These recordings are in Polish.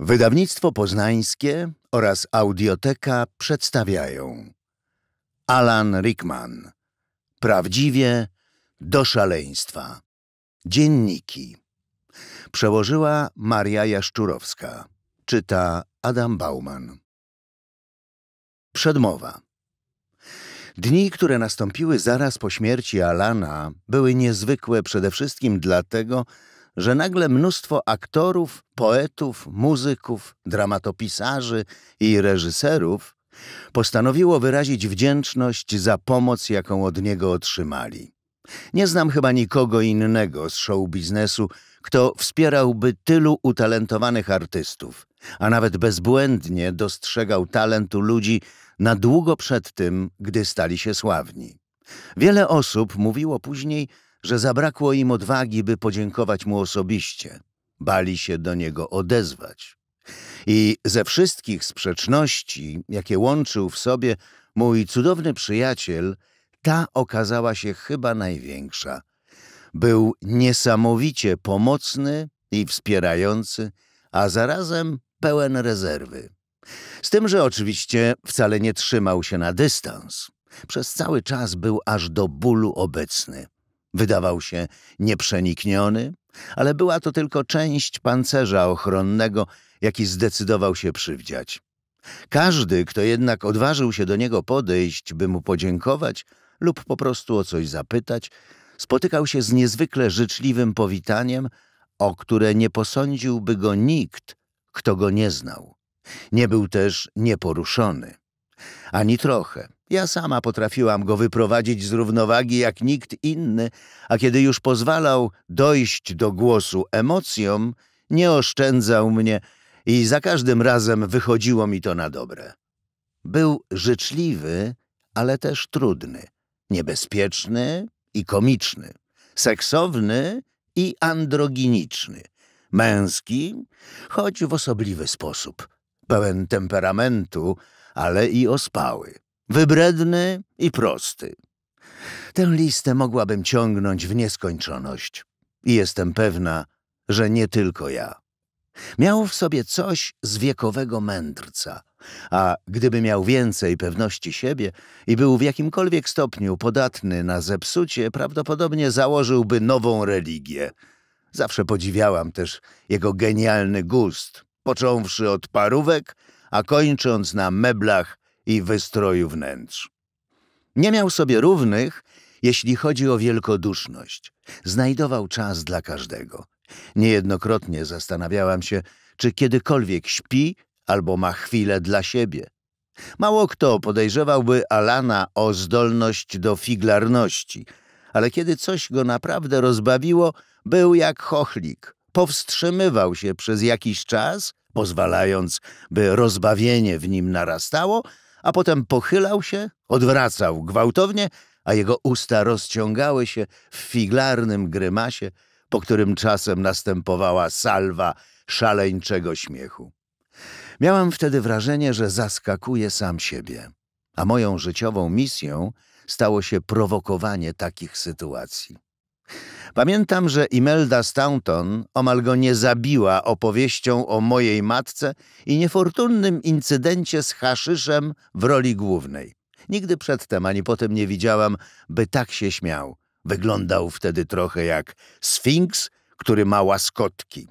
Wydawnictwo Poznańskie oraz Audioteka przedstawiają Alan Rickman Prawdziwie do szaleństwa Dzienniki Przełożyła Maria Jaszczurowska Czyta Adam Bauman Przedmowa Dni, które nastąpiły zaraz po śmierci Alana, były niezwykłe przede wszystkim dlatego, że nagle mnóstwo aktorów, poetów, muzyków, dramatopisarzy i reżyserów postanowiło wyrazić wdzięczność za pomoc, jaką od niego otrzymali. Nie znam chyba nikogo innego z show biznesu, kto wspierałby tylu utalentowanych artystów, a nawet bezbłędnie dostrzegał talentu ludzi na długo przed tym, gdy stali się sławni. Wiele osób mówiło później, że zabrakło im odwagi, by podziękować mu osobiście. Bali się do niego odezwać. I ze wszystkich sprzeczności, jakie łączył w sobie mój cudowny przyjaciel, ta okazała się chyba największa. Był niesamowicie pomocny i wspierający, a zarazem pełen rezerwy. Z tym, że oczywiście wcale nie trzymał się na dystans. Przez cały czas był aż do bólu obecny. Wydawał się nieprzenikniony, ale była to tylko część pancerza ochronnego, jaki zdecydował się przywdziać. Każdy, kto jednak odważył się do niego podejść, by mu podziękować lub po prostu o coś zapytać, spotykał się z niezwykle życzliwym powitaniem, o które nie posądziłby go nikt, kto go nie znał. Nie był też nieporuszony. Ani trochę. Ja sama potrafiłam go wyprowadzić z równowagi jak nikt inny, a kiedy już pozwalał dojść do głosu emocjom, nie oszczędzał mnie i za każdym razem wychodziło mi to na dobre. Był życzliwy, ale też trudny, niebezpieczny i komiczny, seksowny i androginiczny, męski, choć w osobliwy sposób, pełen temperamentu, ale i ospały wybredny i prosty. Tę listę mogłabym ciągnąć w nieskończoność i jestem pewna, że nie tylko ja. Miał w sobie coś z wiekowego mędrca, a gdyby miał więcej pewności siebie i był w jakimkolwiek stopniu podatny na zepsucie, prawdopodobnie założyłby nową religię. Zawsze podziwiałam też jego genialny gust, począwszy od parówek, a kończąc na meblach i wystroju wnętrz. Nie miał sobie równych, jeśli chodzi o wielkoduszność. Znajdował czas dla każdego. Niejednokrotnie zastanawiałam się, czy kiedykolwiek śpi albo ma chwilę dla siebie. Mało kto podejrzewałby Alana o zdolność do figlarności, ale kiedy coś go naprawdę rozbawiło, był jak chochlik. Powstrzymywał się przez jakiś czas, pozwalając, by rozbawienie w nim narastało, a potem pochylał się, odwracał gwałtownie, a jego usta rozciągały się w figlarnym grymasie, po którym czasem następowała salwa szaleńczego śmiechu. Miałem wtedy wrażenie, że zaskakuje sam siebie, a moją życiową misją stało się prowokowanie takich sytuacji. Pamiętam, że Imelda Staunton omal go nie zabiła opowieścią o mojej matce i niefortunnym incydencie z haszyszem w roli głównej. Nigdy przedtem ani potem nie widziałam, by tak się śmiał. Wyglądał wtedy trochę jak sfinks, który ma łaskotki.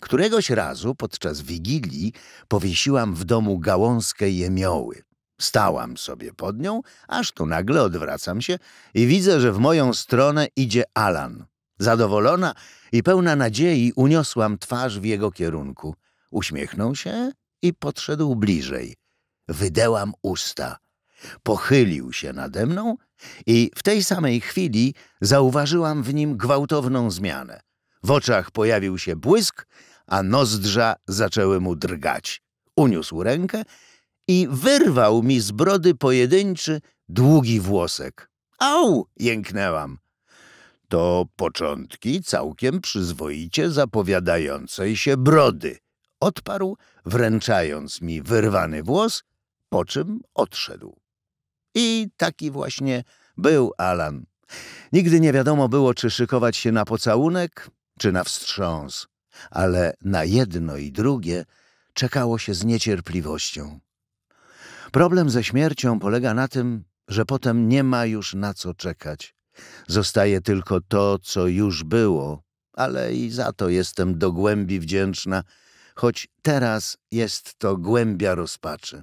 Któregoś razu podczas wigilii powiesiłam w domu gałązkę jemioły. Stałam sobie pod nią, aż tu nagle odwracam się i widzę, że w moją stronę idzie Alan. Zadowolona i pełna nadziei uniosłam twarz w jego kierunku. Uśmiechnął się i podszedł bliżej. Wydełam usta. Pochylił się nade mną i w tej samej chwili zauważyłam w nim gwałtowną zmianę. W oczach pojawił się błysk, a nozdrza zaczęły mu drgać. Uniósł rękę i wyrwał mi z brody pojedynczy, długi włosek. Au! jęknęłam. To początki całkiem przyzwoicie zapowiadającej się brody, odparł, wręczając mi wyrwany włos, po czym odszedł. I taki właśnie był Alan. Nigdy nie wiadomo było, czy szykować się na pocałunek, czy na wstrząs, ale na jedno i drugie czekało się z niecierpliwością. Problem ze śmiercią polega na tym, że potem nie ma już na co czekać. Zostaje tylko to, co już było, ale i za to jestem do głębi wdzięczna, choć teraz jest to głębia rozpaczy.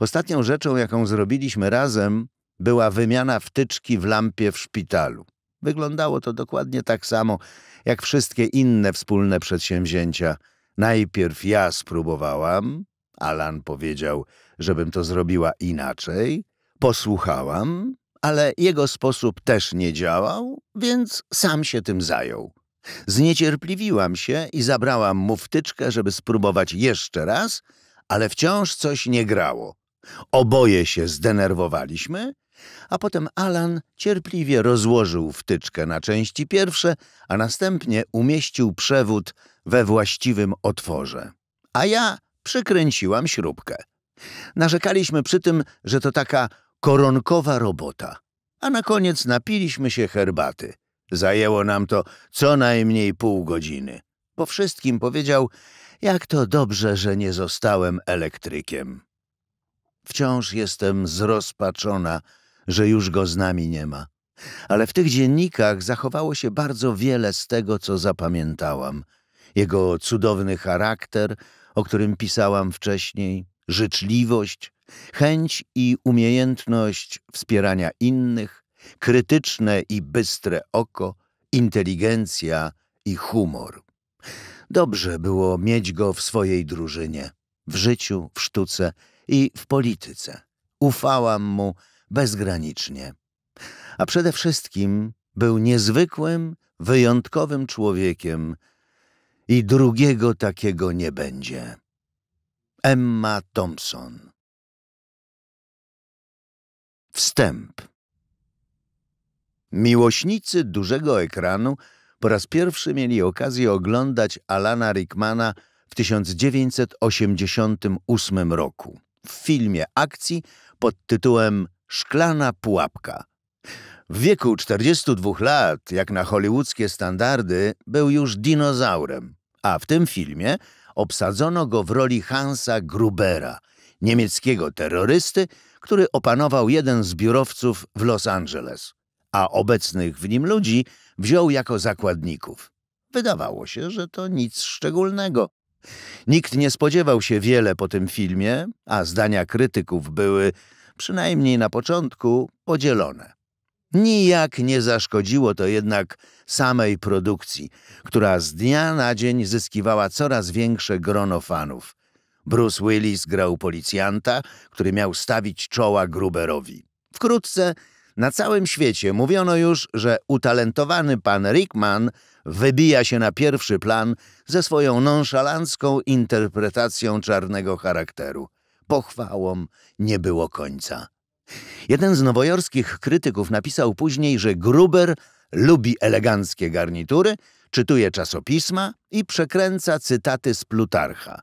Ostatnią rzeczą, jaką zrobiliśmy razem, była wymiana wtyczki w lampie w szpitalu. Wyglądało to dokładnie tak samo, jak wszystkie inne wspólne przedsięwzięcia. Najpierw ja spróbowałam, Alan powiedział, żebym to zrobiła inaczej. Posłuchałam, ale jego sposób też nie działał, więc sam się tym zajął. Zniecierpliwiłam się i zabrałam mu wtyczkę, żeby spróbować jeszcze raz, ale wciąż coś nie grało. Oboje się zdenerwowaliśmy, a potem Alan cierpliwie rozłożył wtyczkę na części pierwsze, a następnie umieścił przewód we właściwym otworze. A ja przykręciłam śrubkę. Narzekaliśmy przy tym, że to taka koronkowa robota. A na koniec napiliśmy się herbaty. Zajęło nam to co najmniej pół godziny. Po wszystkim powiedział, jak to dobrze, że nie zostałem elektrykiem. Wciąż jestem zrozpaczona, że już go z nami nie ma. Ale w tych dziennikach zachowało się bardzo wiele z tego, co zapamiętałam. Jego cudowny charakter, o którym pisałam wcześniej, życzliwość, chęć i umiejętność wspierania innych, krytyczne i bystre oko, inteligencja i humor. Dobrze było mieć go w swojej drużynie, w życiu, w sztuce i w polityce. Ufałam mu bezgranicznie. A przede wszystkim był niezwykłym, wyjątkowym człowiekiem, i drugiego takiego nie będzie. Emma Thompson Wstęp Miłośnicy dużego ekranu po raz pierwszy mieli okazję oglądać Alana Rickmana w 1988 roku w filmie akcji pod tytułem Szklana pułapka. W wieku 42 lat, jak na hollywoodzkie standardy, był już dinozaurem a w tym filmie obsadzono go w roli Hansa Grubera, niemieckiego terrorysty, który opanował jeden z biurowców w Los Angeles, a obecnych w nim ludzi wziął jako zakładników. Wydawało się, że to nic szczególnego. Nikt nie spodziewał się wiele po tym filmie, a zdania krytyków były, przynajmniej na początku, podzielone. Nijak nie zaszkodziło to jednak samej produkcji, która z dnia na dzień zyskiwała coraz większe grono fanów. Bruce Willis grał policjanta, który miał stawić czoła Gruberowi. Wkrótce na całym świecie mówiono już, że utalentowany pan Rickman wybija się na pierwszy plan ze swoją nonszalancką interpretacją czarnego charakteru. Pochwałom nie było końca. Jeden z nowojorskich krytyków napisał później, że Gruber lubi eleganckie garnitury, czytuje czasopisma i przekręca cytaty z Plutarcha.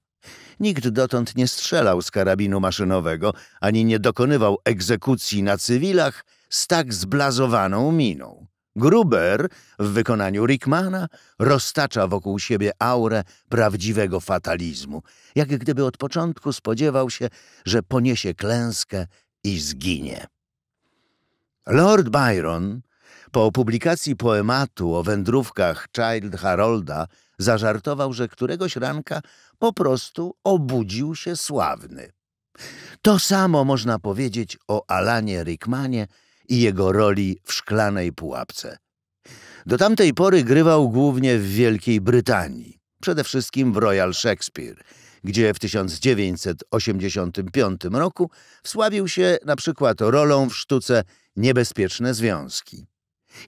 Nikt dotąd nie strzelał z karabinu maszynowego, ani nie dokonywał egzekucji na cywilach z tak zblazowaną miną. Gruber w wykonaniu Rickmana roztacza wokół siebie aurę prawdziwego fatalizmu, jak gdyby od początku spodziewał się, że poniesie klęskę i zginie. Lord Byron po publikacji poematu o wędrówkach Child Harolda zażartował, że któregoś ranka po prostu obudził się sławny. To samo można powiedzieć o Alanie Rickmanie i jego roli w szklanej pułapce. Do tamtej pory grywał głównie w Wielkiej Brytanii, przede wszystkim w Royal Shakespeare – gdzie w 1985 roku wsławił się na przykład rolą w sztuce Niebezpieczne Związki.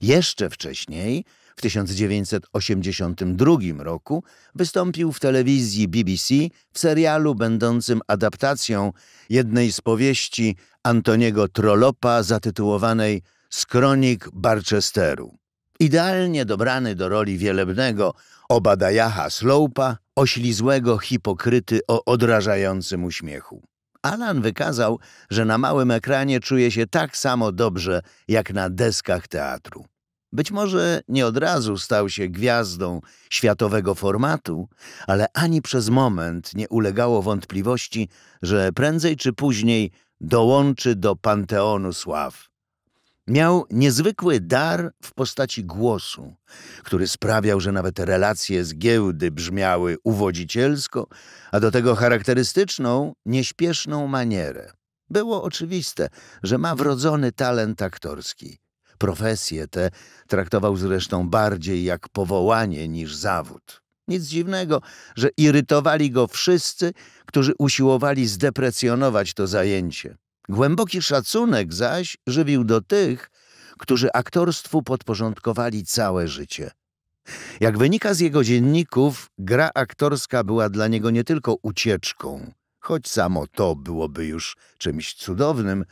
Jeszcze wcześniej, w 1982 roku, wystąpił w telewizji BBC w serialu będącym adaptacją jednej z powieści Antoniego Trollopa zatytułowanej Skronik Barchesteru. Idealnie dobrany do roli wielebnego Obadajaha Slopa oślizłego hipokryty o odrażającym uśmiechu. Alan wykazał, że na małym ekranie czuje się tak samo dobrze, jak na deskach teatru. Być może nie od razu stał się gwiazdą światowego formatu, ale ani przez moment nie ulegało wątpliwości, że prędzej czy później dołączy do panteonu sław. Miał niezwykły dar w postaci głosu, który sprawiał, że nawet relacje z giełdy brzmiały uwodzicielsko, a do tego charakterystyczną, nieśpieszną manierę. Było oczywiste, że ma wrodzony talent aktorski. Profesję tę traktował zresztą bardziej jak powołanie niż zawód. Nic dziwnego, że irytowali go wszyscy, którzy usiłowali zdeprecjonować to zajęcie. Głęboki szacunek zaś żywił do tych, którzy aktorstwu podporządkowali całe życie. Jak wynika z jego dzienników, gra aktorska była dla niego nie tylko ucieczką, choć samo to byłoby już czymś cudownym,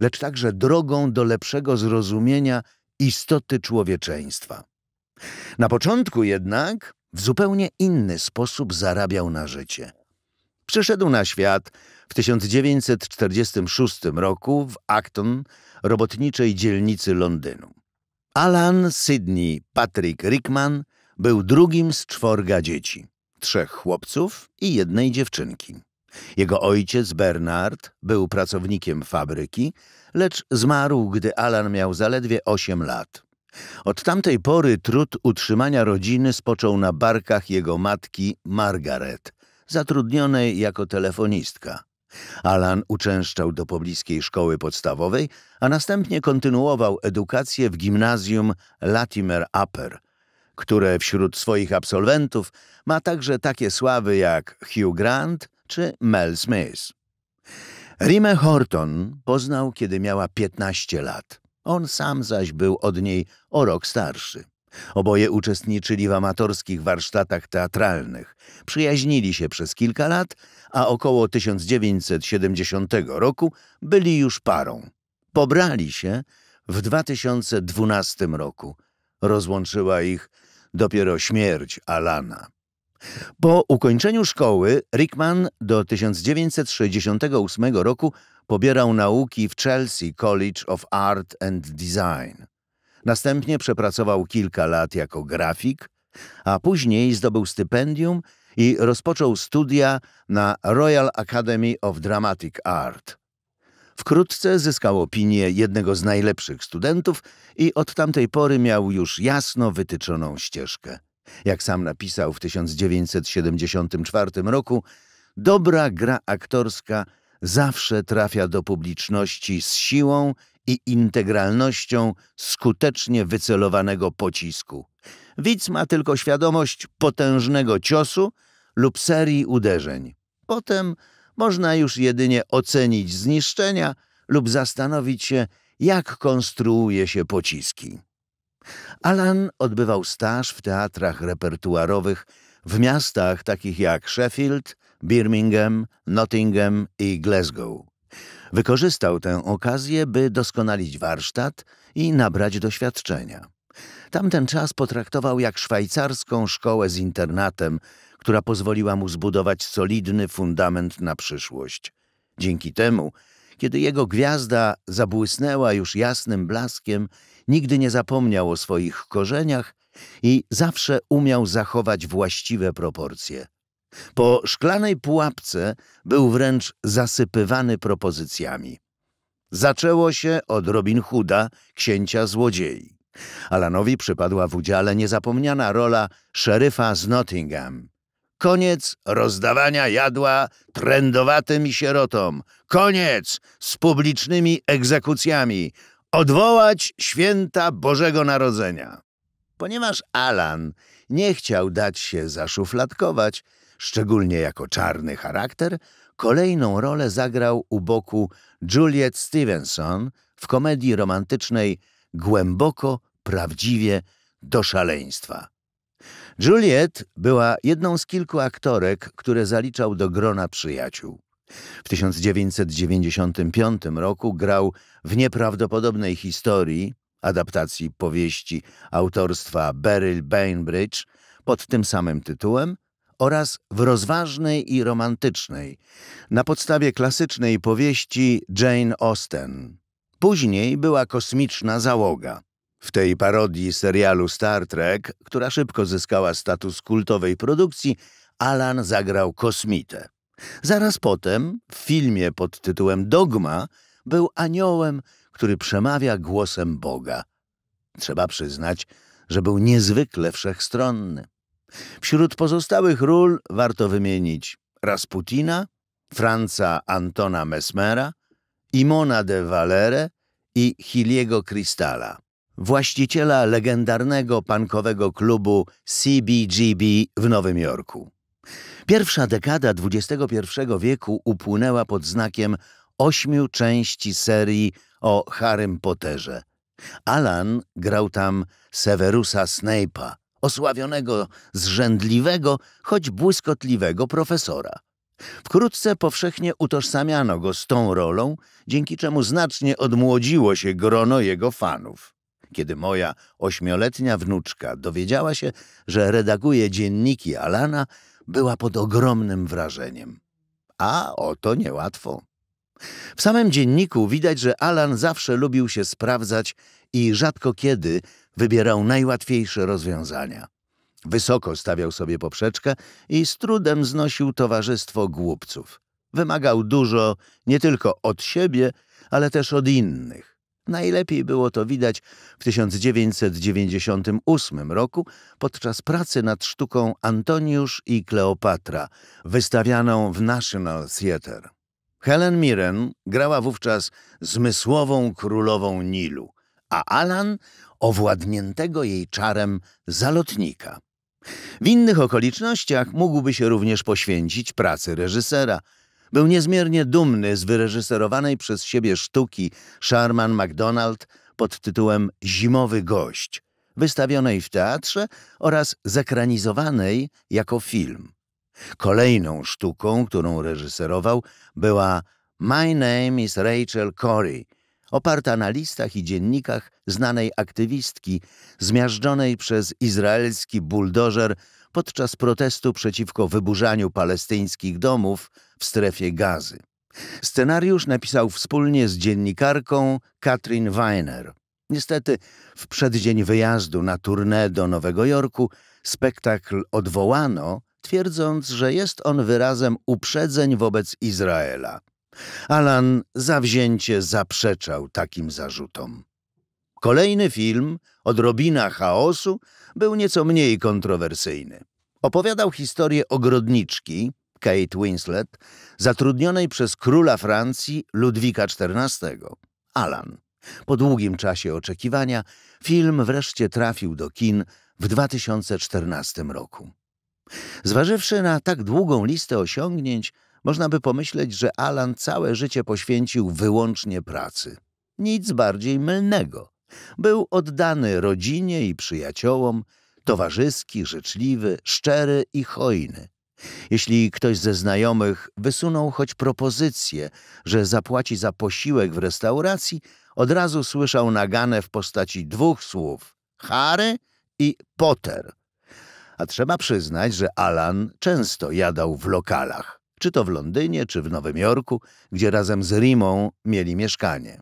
lecz także drogą do lepszego zrozumienia istoty człowieczeństwa. Na początku jednak w zupełnie inny sposób zarabiał na życie. Przyszedł na świat w 1946 roku w Acton, robotniczej dzielnicy Londynu. Alan Sidney Patrick Rickman był drugim z czworga dzieci, trzech chłopców i jednej dziewczynki. Jego ojciec Bernard był pracownikiem fabryki, lecz zmarł, gdy Alan miał zaledwie 8 lat. Od tamtej pory trud utrzymania rodziny spoczął na barkach jego matki Margaret, zatrudnionej jako telefonistka. Alan uczęszczał do pobliskiej szkoły podstawowej, a następnie kontynuował edukację w gimnazjum Latimer Upper, które wśród swoich absolwentów ma także takie sławy jak Hugh Grant czy Mel Smith. Rimę Horton poznał, kiedy miała 15 lat. On sam zaś był od niej o rok starszy. Oboje uczestniczyli w amatorskich warsztatach teatralnych, przyjaźnili się przez kilka lat, a około 1970 roku byli już parą. Pobrali się w 2012 roku. Rozłączyła ich dopiero śmierć Alana. Po ukończeniu szkoły Rickman do 1968 roku pobierał nauki w Chelsea College of Art and Design. Następnie przepracował kilka lat jako grafik, a później zdobył stypendium i rozpoczął studia na Royal Academy of Dramatic Art. Wkrótce zyskał opinię jednego z najlepszych studentów i od tamtej pory miał już jasno wytyczoną ścieżkę. Jak sam napisał w 1974 roku, dobra gra aktorska zawsze trafia do publiczności z siłą i integralnością skutecznie wycelowanego pocisku. Widz ma tylko świadomość potężnego ciosu lub serii uderzeń. Potem można już jedynie ocenić zniszczenia lub zastanowić się, jak konstruuje się pociski. Alan odbywał staż w teatrach repertuarowych w miastach takich jak Sheffield, Birmingham, Nottingham i Glasgow. Wykorzystał tę okazję, by doskonalić warsztat i nabrać doświadczenia. Tamten czas potraktował jak szwajcarską szkołę z internatem, która pozwoliła mu zbudować solidny fundament na przyszłość. Dzięki temu, kiedy jego gwiazda zabłysnęła już jasnym blaskiem, nigdy nie zapomniał o swoich korzeniach i zawsze umiał zachować właściwe proporcje. Po szklanej pułapce był wręcz zasypywany propozycjami. Zaczęło się od Robin Hooda, księcia złodziei. Alanowi przypadła w udziale niezapomniana rola szeryfa z Nottingham. Koniec rozdawania jadła trendowatym sierotom. Koniec z publicznymi egzekucjami. Odwołać święta Bożego Narodzenia. Ponieważ Alan nie chciał dać się zaszufladkować, szczególnie jako czarny charakter, kolejną rolę zagrał u boku Juliet Stevenson w komedii romantycznej Głęboko, prawdziwie, do szaleństwa. Juliet była jedną z kilku aktorek, które zaliczał do grona przyjaciół. W 1995 roku grał w nieprawdopodobnej historii, adaptacji powieści autorstwa Beryl Bainbridge pod tym samym tytułem, oraz w rozważnej i romantycznej, na podstawie klasycznej powieści Jane Austen. Później była kosmiczna załoga. W tej parodii serialu Star Trek, która szybko zyskała status kultowej produkcji, Alan zagrał kosmitę. Zaraz potem, w filmie pod tytułem Dogma, był aniołem, który przemawia głosem Boga. Trzeba przyznać, że był niezwykle wszechstronny. Wśród pozostałych ról warto wymienić Rasputina, Franca Antona Mesmera, Imona de Valere i Hiliego Cristala, właściciela legendarnego pankowego klubu CBGB w Nowym Jorku. Pierwsza dekada XXI wieku upłynęła pod znakiem ośmiu części serii o Harrym Potterze. Alan grał tam Severusa Snape'a, osławionego, zrzędliwego, choć błyskotliwego profesora. Wkrótce powszechnie utożsamiano go z tą rolą, dzięki czemu znacznie odmłodziło się grono jego fanów. Kiedy moja ośmioletnia wnuczka dowiedziała się, że redaguje dzienniki Alana, była pod ogromnym wrażeniem. A oto niełatwo. W samym dzienniku widać, że Alan zawsze lubił się sprawdzać i rzadko kiedy wybierał najłatwiejsze rozwiązania. Wysoko stawiał sobie poprzeczkę i z trudem znosił towarzystwo głupców. Wymagał dużo nie tylko od siebie, ale też od innych. Najlepiej było to widać w 1998 roku podczas pracy nad sztuką Antoniusz i Kleopatra, wystawianą w National Theatre. Helen Mirren grała wówczas zmysłową królową Nilu, a Alan owładniętego jej czarem zalotnika. W innych okolicznościach mógłby się również poświęcić pracy reżysera. Był niezmiernie dumny z wyreżyserowanej przez siebie sztuki Sharman MacDonald pod tytułem Zimowy gość, wystawionej w teatrze oraz zakranizowanej jako film. Kolejną sztuką, którą reżyserował, była My Name is Rachel Corrie, oparta na listach i dziennikach znanej aktywistki zmiażdżonej przez izraelski buldożer podczas protestu przeciwko wyburzaniu palestyńskich domów w strefie gazy. Scenariusz napisał wspólnie z dziennikarką Katrin Weiner. Niestety w przeddzień wyjazdu na tournée do Nowego Jorku spektakl odwołano, twierdząc, że jest on wyrazem uprzedzeń wobec Izraela. Alan zawzięcie zaprzeczał takim zarzutom. Kolejny film, Odrobina chaosu, był nieco mniej kontrowersyjny. Opowiadał historię ogrodniczki, Kate Winslet, zatrudnionej przez króla Francji Ludwika XIV. Alan. Po długim czasie oczekiwania film wreszcie trafił do kin w 2014 roku. Zważywszy na tak długą listę osiągnięć, można by pomyśleć, że Alan całe życie poświęcił wyłącznie pracy. Nic bardziej mylnego. Był oddany rodzinie i przyjaciołom, towarzyski, życzliwy, szczery i hojny. Jeśli ktoś ze znajomych wysunął choć propozycję, że zapłaci za posiłek w restauracji, od razu słyszał nagane w postaci dwóch słów – Harry i Potter. A trzeba przyznać, że Alan często jadał w lokalach, czy to w Londynie, czy w Nowym Jorku, gdzie razem z Rimą mieli mieszkanie.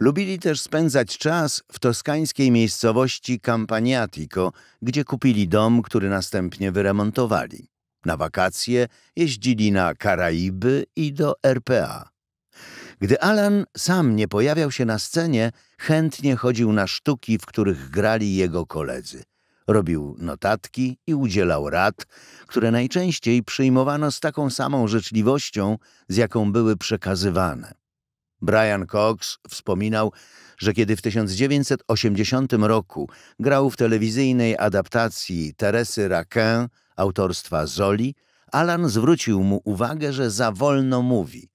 Lubili też spędzać czas w toskańskiej miejscowości Campaniatico, gdzie kupili dom, który następnie wyremontowali. Na wakacje jeździli na Karaiby i do RPA. Gdy Alan sam nie pojawiał się na scenie, chętnie chodził na sztuki, w których grali jego koledzy. Robił notatki i udzielał rad, które najczęściej przyjmowano z taką samą życzliwością, z jaką były przekazywane. Brian Cox wspominał, że kiedy w 1980 roku grał w telewizyjnej adaptacji Teresy Raquin autorstwa Zoli, Alan zwrócił mu uwagę, że za wolno mówi.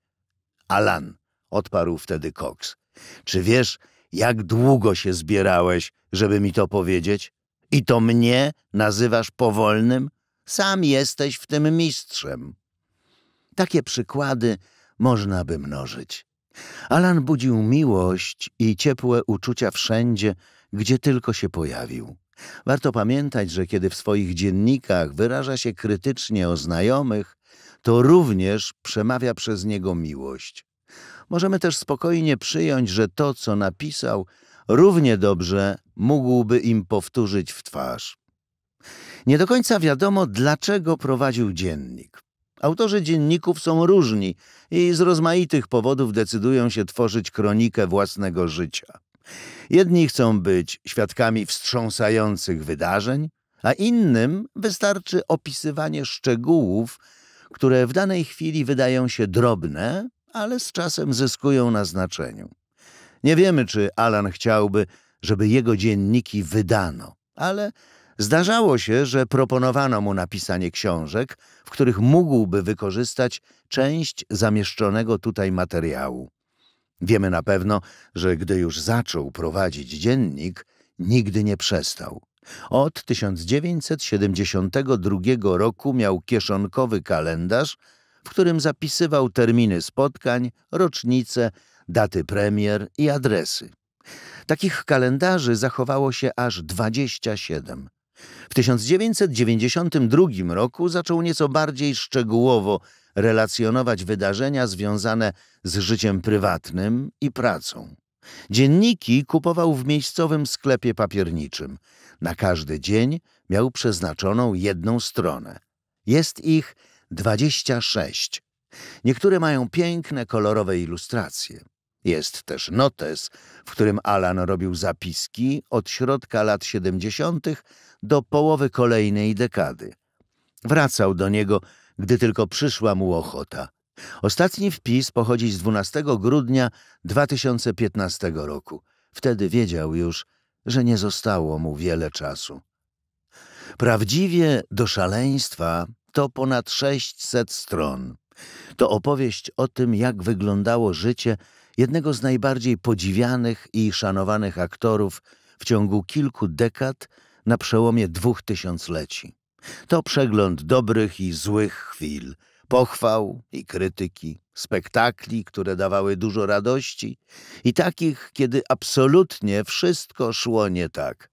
Alan, odparł wtedy Cox, czy wiesz, jak długo się zbierałeś, żeby mi to powiedzieć? I to mnie nazywasz powolnym? Sam jesteś w tym mistrzem. Takie przykłady można by mnożyć. Alan budził miłość i ciepłe uczucia wszędzie, gdzie tylko się pojawił. Warto pamiętać, że kiedy w swoich dziennikach wyraża się krytycznie o znajomych, to również przemawia przez niego miłość. Możemy też spokojnie przyjąć, że to, co napisał, równie dobrze mógłby im powtórzyć w twarz. Nie do końca wiadomo, dlaczego prowadził dziennik. Autorzy dzienników są różni i z rozmaitych powodów decydują się tworzyć kronikę własnego życia. Jedni chcą być świadkami wstrząsających wydarzeń, a innym wystarczy opisywanie szczegółów, które w danej chwili wydają się drobne, ale z czasem zyskują na znaczeniu. Nie wiemy, czy Alan chciałby, żeby jego dzienniki wydano, ale zdarzało się, że proponowano mu napisanie książek, w których mógłby wykorzystać część zamieszczonego tutaj materiału. Wiemy na pewno, że gdy już zaczął prowadzić dziennik, nigdy nie przestał. Od 1972 roku miał kieszonkowy kalendarz, w którym zapisywał terminy spotkań, rocznice, daty premier i adresy. Takich kalendarzy zachowało się aż 27. W 1992 roku zaczął nieco bardziej szczegółowo relacjonować wydarzenia związane z życiem prywatnym i pracą. Dzienniki kupował w miejscowym sklepie papierniczym. Na każdy dzień miał przeznaczoną jedną stronę. Jest ich 26. Niektóre mają piękne, kolorowe ilustracje. Jest też notes, w którym Alan robił zapiski od środka lat 70. do połowy kolejnej dekady. Wracał do niego, gdy tylko przyszła mu ochota. Ostatni wpis pochodzi z 12 grudnia 2015 roku. Wtedy wiedział już, że nie zostało mu wiele czasu. Prawdziwie do szaleństwa to ponad 600 stron. To opowieść o tym, jak wyglądało życie jednego z najbardziej podziwianych i szanowanych aktorów w ciągu kilku dekad na przełomie dwóch tysiącleci. To przegląd dobrych i złych chwil, pochwał i krytyki, spektakli, które dawały dużo radości i takich, kiedy absolutnie wszystko szło nie tak.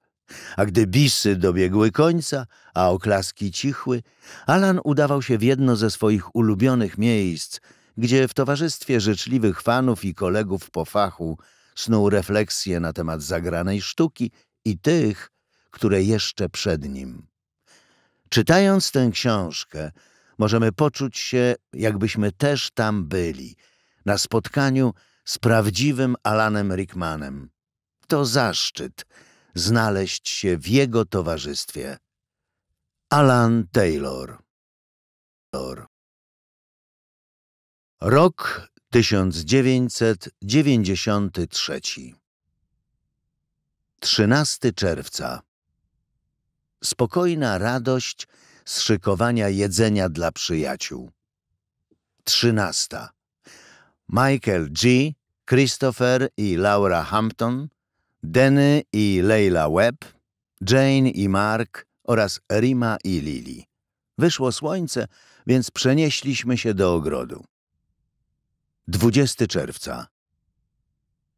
A gdy bisy dobiegły końca, a oklaski cichły, Alan udawał się w jedno ze swoich ulubionych miejsc – gdzie w towarzystwie życzliwych fanów i kolegów po fachu snuł refleksje na temat zagranej sztuki i tych, które jeszcze przed nim. Czytając tę książkę, możemy poczuć się, jakbyśmy też tam byli, na spotkaniu z prawdziwym Alanem Rickmanem. To zaszczyt znaleźć się w jego towarzystwie. Alan Taylor. Rok 1993 13 czerwca Spokojna radość z szykowania jedzenia dla przyjaciół. 13. Michael G., Christopher i Laura Hampton, Denny i Leila Webb, Jane i Mark oraz Rima i Lili. Wyszło słońce, więc przenieśliśmy się do ogrodu. 20 czerwca.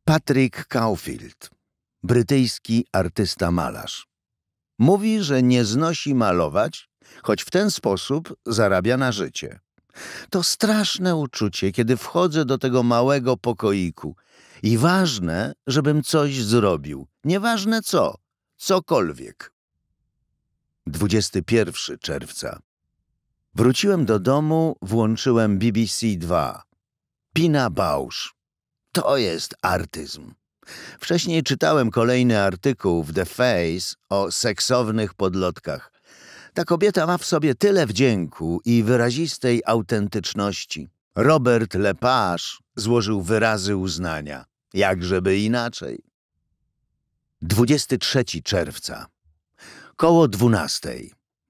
Patrick Caulfield, brytyjski artysta-malarz. Mówi, że nie znosi malować, choć w ten sposób zarabia na życie. To straszne uczucie, kiedy wchodzę do tego małego pokoiku. I ważne, żebym coś zrobił. Nieważne co, cokolwiek. 21 czerwca. Wróciłem do domu, włączyłem BBC 2. Pina Bausch. To jest artyzm. Wcześniej czytałem kolejny artykuł w The Face o seksownych podlotkach. Ta kobieta ma w sobie tyle wdzięku i wyrazistej autentyczności. Robert Lepage złożył wyrazy uznania. Jakżeby inaczej. 23 czerwca. Koło 12.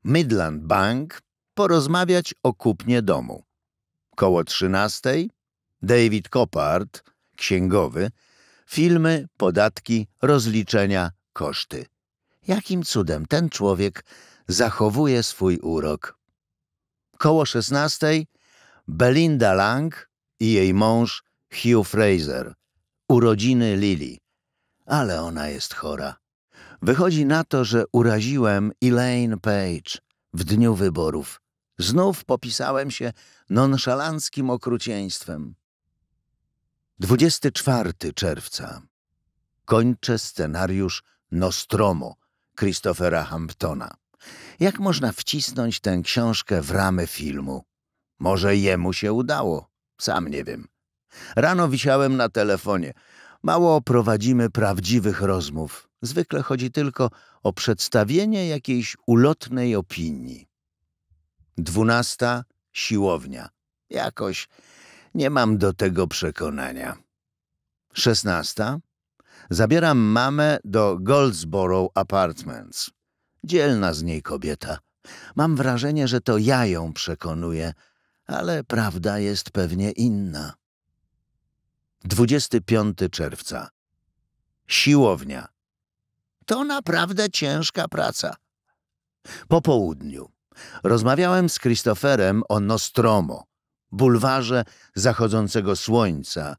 Midland Bank porozmawiać o kupnie domu. Koło 13 David Copart, księgowy, filmy, podatki, rozliczenia, koszty. Jakim cudem ten człowiek zachowuje swój urok? Koło szesnastej Belinda Lang i jej mąż Hugh Fraser. Urodziny Lily. Ale ona jest chora. Wychodzi na to, że uraziłem Elaine Page w dniu wyborów. Znów popisałem się nonszalanckim okrucieństwem. 24 czerwca. Kończę scenariusz Nostromo Christophera Hamptona. Jak można wcisnąć tę książkę w ramy filmu? Może jemu się udało? Sam nie wiem. Rano wisiałem na telefonie. Mało prowadzimy prawdziwych rozmów. Zwykle chodzi tylko o przedstawienie jakiejś ulotnej opinii. Dwunasta siłownia. Jakoś nie mam do tego przekonania. Szesnasta. Zabieram mamę do Goldsboro Apartments. Dzielna z niej kobieta. Mam wrażenie, że to ja ją przekonuję, ale prawda jest pewnie inna. 25 czerwca. Siłownia. To naprawdę ciężka praca. Po południu rozmawiałem z Christopherem o Nostromo, bulwarze zachodzącego słońca.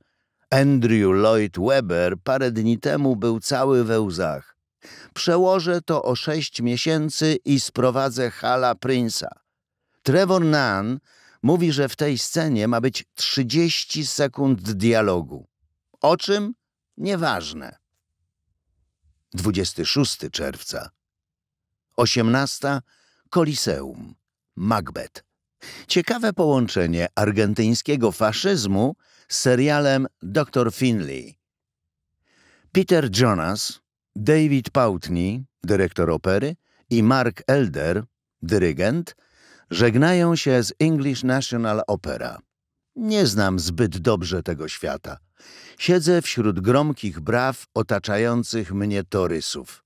Andrew Lloyd Webber parę dni temu był cały we łzach. Przełożę to o sześć miesięcy i sprowadzę Hala Prince'a. Trevor Nunn mówi, że w tej scenie ma być 30 sekund dialogu. O czym? Nieważne. 26 czerwca. 18. Koliseum. Macbeth. Ciekawe połączenie argentyńskiego faszyzmu z serialem Dr. Finley. Peter Jonas, David Poutney, dyrektor opery, i Mark Elder, dyrygent, żegnają się z English National Opera. Nie znam zbyt dobrze tego świata. Siedzę wśród gromkich braw otaczających mnie torysów.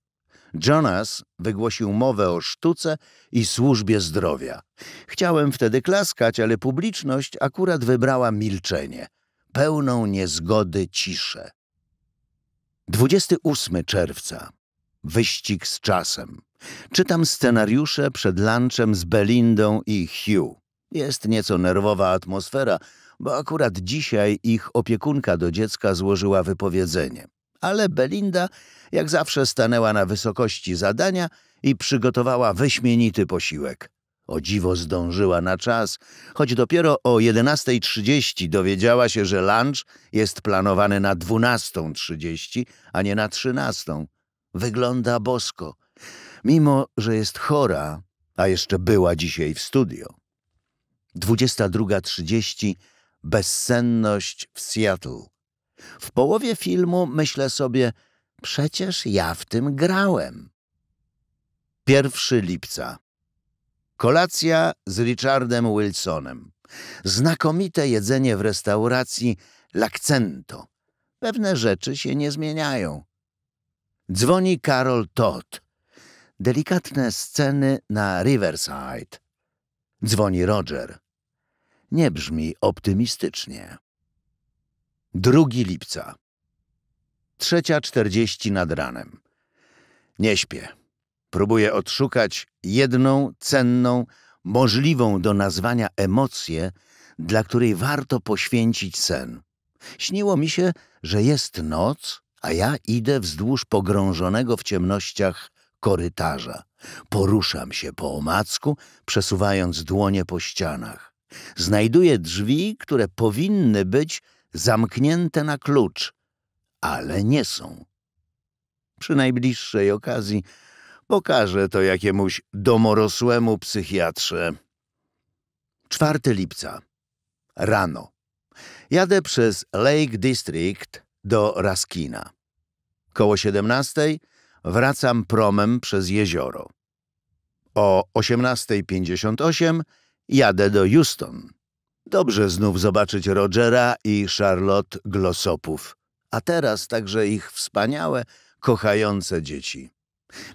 Jonas wygłosił mowę o sztuce i służbie zdrowia. Chciałem wtedy klaskać, ale publiczność akurat wybrała milczenie, pełną niezgody ciszę. 28 czerwca. Wyścig z czasem. Czytam scenariusze przed lunchem z Belindą i Hugh. Jest nieco nerwowa atmosfera, bo akurat dzisiaj ich opiekunka do dziecka złożyła wypowiedzenie. Ale Belinda jak zawsze stanęła na wysokości zadania i przygotowała wyśmienity posiłek. O dziwo zdążyła na czas, choć dopiero o 11.30 dowiedziała się, że lunch jest planowany na 12.30, a nie na 13.00. Wygląda bosko, mimo że jest chora, a jeszcze była dzisiaj w studio. 22.30 Bezsenność w Seattle. W połowie filmu myślę sobie – Przecież ja w tym grałem. 1 lipca. Kolacja z Richardem Wilsonem. Znakomite jedzenie w restauracji L'accento. Pewne rzeczy się nie zmieniają. Dzwoni Karol Todd. Delikatne sceny na Riverside. Dzwoni Roger. Nie brzmi optymistycznie. 2 lipca. Trzecia czterdzieści nad ranem. Nie śpię. Próbuję odszukać jedną, cenną, możliwą do nazwania emocję, dla której warto poświęcić sen. Śniło mi się, że jest noc, a ja idę wzdłuż pogrążonego w ciemnościach korytarza. Poruszam się po omacku, przesuwając dłonie po ścianach. Znajduję drzwi, które powinny być zamknięte na klucz, ale nie są. Przy najbliższej okazji pokażę to jakiemuś domorosłemu psychiatrze. 4 lipca. Rano. Jadę przez Lake District do Raskina. Koło 17 wracam promem przez jezioro. O 18.58 jadę do Houston. Dobrze znów zobaczyć Rogera i Charlotte Glossopów a teraz także ich wspaniałe, kochające dzieci.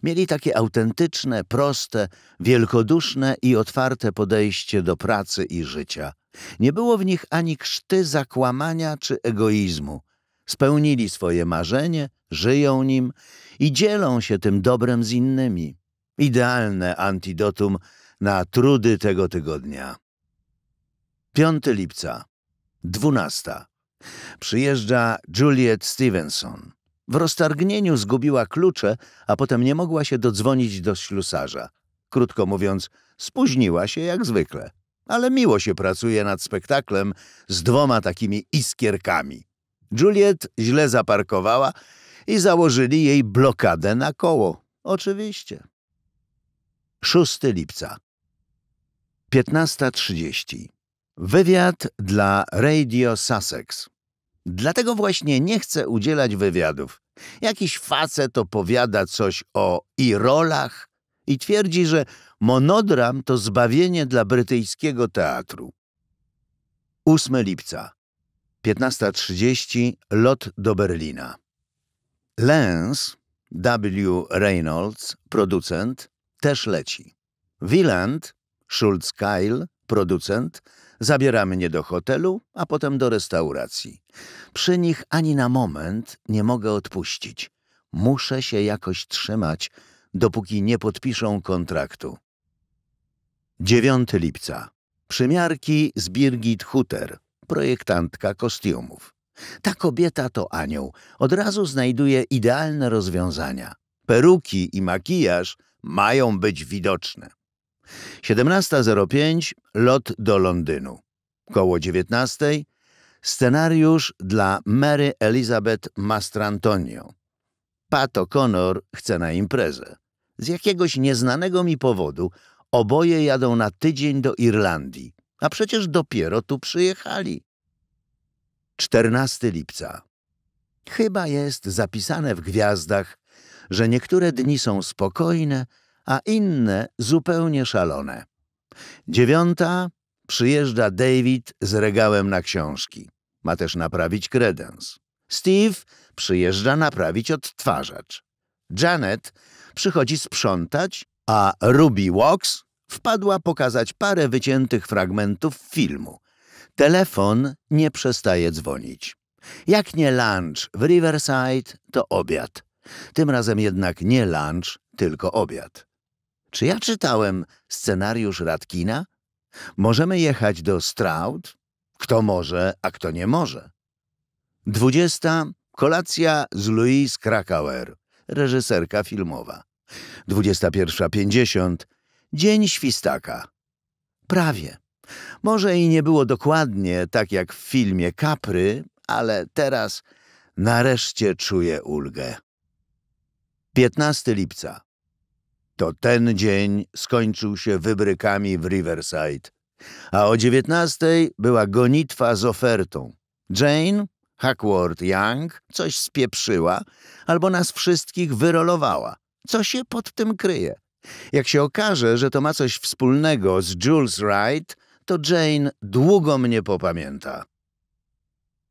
Mieli takie autentyczne, proste, wielkoduszne i otwarte podejście do pracy i życia. Nie było w nich ani krzty zakłamania czy egoizmu. Spełnili swoje marzenie, żyją nim i dzielą się tym dobrem z innymi. Idealne antidotum na trudy tego tygodnia. 5 lipca, 12. Przyjeżdża Juliet Stevenson. W roztargnieniu zgubiła klucze, a potem nie mogła się dodzwonić do ślusarza. Krótko mówiąc, spóźniła się jak zwykle. Ale miło się pracuje nad spektaklem z dwoma takimi iskierkami. Juliet źle zaparkowała i założyli jej blokadę na koło. Oczywiście. 6 lipca. 15.30. Wywiad dla Radio Sussex. Dlatego właśnie nie chcę udzielać wywiadów. Jakiś facet opowiada coś o i rolach i twierdzi, że monodram to zbawienie dla brytyjskiego teatru. 8 lipca, 15.30, lot do Berlina. Lens, W. Reynolds, producent, też leci. Wieland, schulz kyle producent, Zabiera mnie do hotelu, a potem do restauracji. Przy nich ani na moment nie mogę odpuścić. Muszę się jakoś trzymać, dopóki nie podpiszą kontraktu. 9 lipca. Przymiarki z Birgit Hutter, projektantka kostiumów. Ta kobieta to anioł. Od razu znajduje idealne rozwiązania. Peruki i makijaż mają być widoczne. 17.05 lot do Londynu. Koło 19: scenariusz dla Mary Elizabeth Mastrantonio. Pat O'Connor chce na imprezę. Z jakiegoś nieznanego mi powodu oboje jadą na tydzień do Irlandii, a przecież dopiero tu przyjechali. 14 lipca. Chyba jest zapisane w gwiazdach, że niektóre dni są spokojne a inne zupełnie szalone. Dziewiąta przyjeżdża David z regałem na książki. Ma też naprawić kredens. Steve przyjeżdża naprawić odtwarzacz. Janet przychodzi sprzątać, a Ruby Walks wpadła pokazać parę wyciętych fragmentów filmu. Telefon nie przestaje dzwonić. Jak nie lunch w Riverside, to obiad. Tym razem jednak nie lunch, tylko obiad. Czy ja czytałem scenariusz Radkina? Możemy jechać do Stroud? Kto może, a kto nie może. 20. Kolacja z Louise Krakauer, reżyserka filmowa. 21.50. Dzień Świstaka. Prawie. Może i nie było dokładnie tak jak w filmie Kapry, ale teraz nareszcie czuję ulgę. 15 lipca. To ten dzień skończył się wybrykami w Riverside, a o dziewiętnastej była gonitwa z ofertą. Jane, Hackworth Young coś spieprzyła albo nas wszystkich wyrolowała. Co się pod tym kryje? Jak się okaże, że to ma coś wspólnego z Jules Wright, to Jane długo mnie popamięta.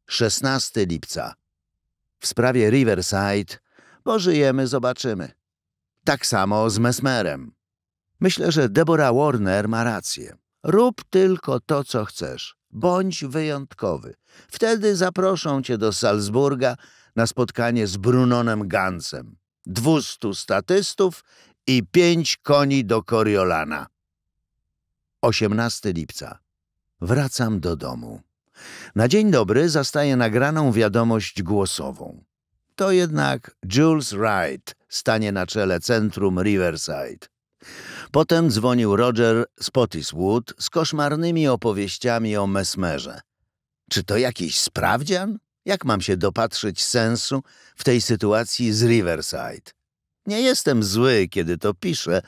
16 lipca. W sprawie Riverside pożyjemy, zobaczymy. Tak samo z Mesmerem. Myślę, że Deborah Warner ma rację. Rób tylko to, co chcesz. Bądź wyjątkowy. Wtedy zaproszą cię do Salzburga na spotkanie z Brunonem Gancem. Dwustu statystów i pięć koni do Coriolana. 18 lipca. Wracam do domu. Na dzień dobry zastaję nagraną wiadomość głosową. To jednak Jules Wright, stanie na czele centrum Riverside. Potem dzwonił Roger Spottiswood z koszmarnymi opowieściami o mesmerze. Czy to jakiś sprawdzian? Jak mam się dopatrzyć sensu w tej sytuacji z Riverside? Nie jestem zły, kiedy to piszę,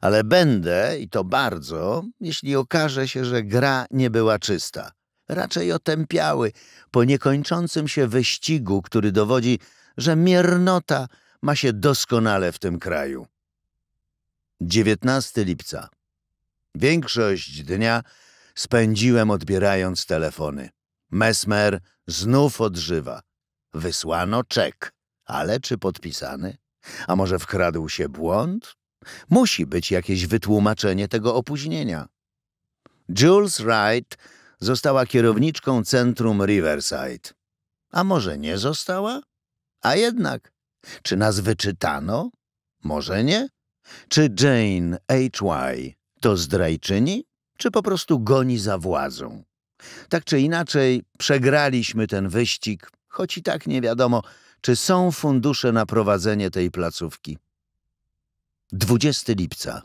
ale będę, i to bardzo, jeśli okaże się, że gra nie była czysta. Raczej otępiały po niekończącym się wyścigu, który dowodzi, że miernota ma się doskonale w tym kraju. 19 lipca. Większość dnia spędziłem odbierając telefony. Mesmer znów odżywa. Wysłano czek, ale czy podpisany? A może wkradł się błąd? Musi być jakieś wytłumaczenie tego opóźnienia. Jules Wright została kierowniczką Centrum Riverside. A może nie została? A jednak czy nas wyczytano? Może nie? Czy Jane H.Y. to zdrajczyni, czy po prostu goni za władzą? Tak czy inaczej, przegraliśmy ten wyścig, choć i tak nie wiadomo, czy są fundusze na prowadzenie tej placówki. 20 lipca.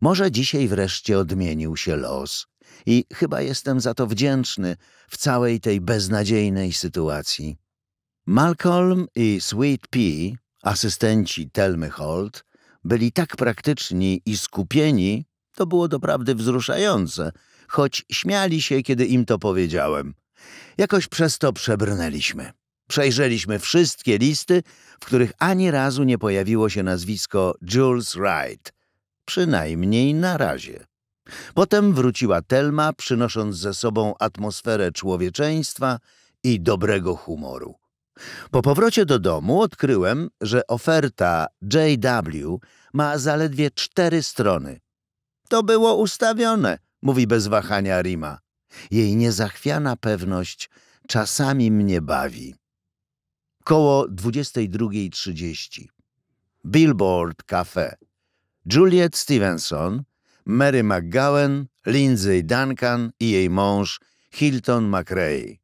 Może dzisiaj wreszcie odmienił się los i chyba jestem za to wdzięczny w całej tej beznadziejnej sytuacji. Malcolm i Sweet Pea, asystenci Telmy Holt, byli tak praktyczni i skupieni, to było doprawdy wzruszające, choć śmiali się, kiedy im to powiedziałem. Jakoś przez to przebrnęliśmy. Przejrzeliśmy wszystkie listy, w których ani razu nie pojawiło się nazwisko Jules Wright. Przynajmniej na razie. Potem wróciła Telma, przynosząc ze sobą atmosferę człowieczeństwa i dobrego humoru. Po powrocie do domu odkryłem, że oferta JW ma zaledwie cztery strony. To było ustawione, mówi bez wahania Rima. Jej niezachwiana pewność czasami mnie bawi. Koło 22.30. Billboard Cafe. Juliet Stevenson, Mary McGowan, Lindsay Duncan i jej mąż Hilton McRae.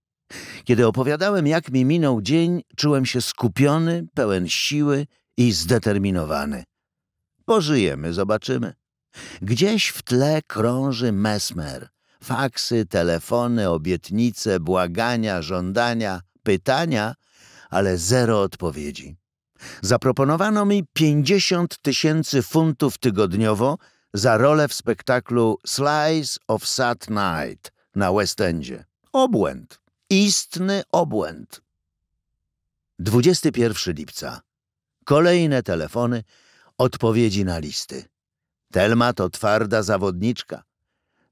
Kiedy opowiadałem, jak mi minął dzień, czułem się skupiony, pełen siły i zdeterminowany. Pożyjemy, zobaczymy. Gdzieś w tle krąży mesmer. Faksy, telefony, obietnice, błagania, żądania, pytania, ale zero odpowiedzi. Zaproponowano mi 50 tysięcy funtów tygodniowo za rolę w spektaklu Slice of Sad Night na West Endzie. Obłęd. Istny obłęd. 21 lipca. Kolejne telefony, odpowiedzi na listy. Telma to twarda zawodniczka.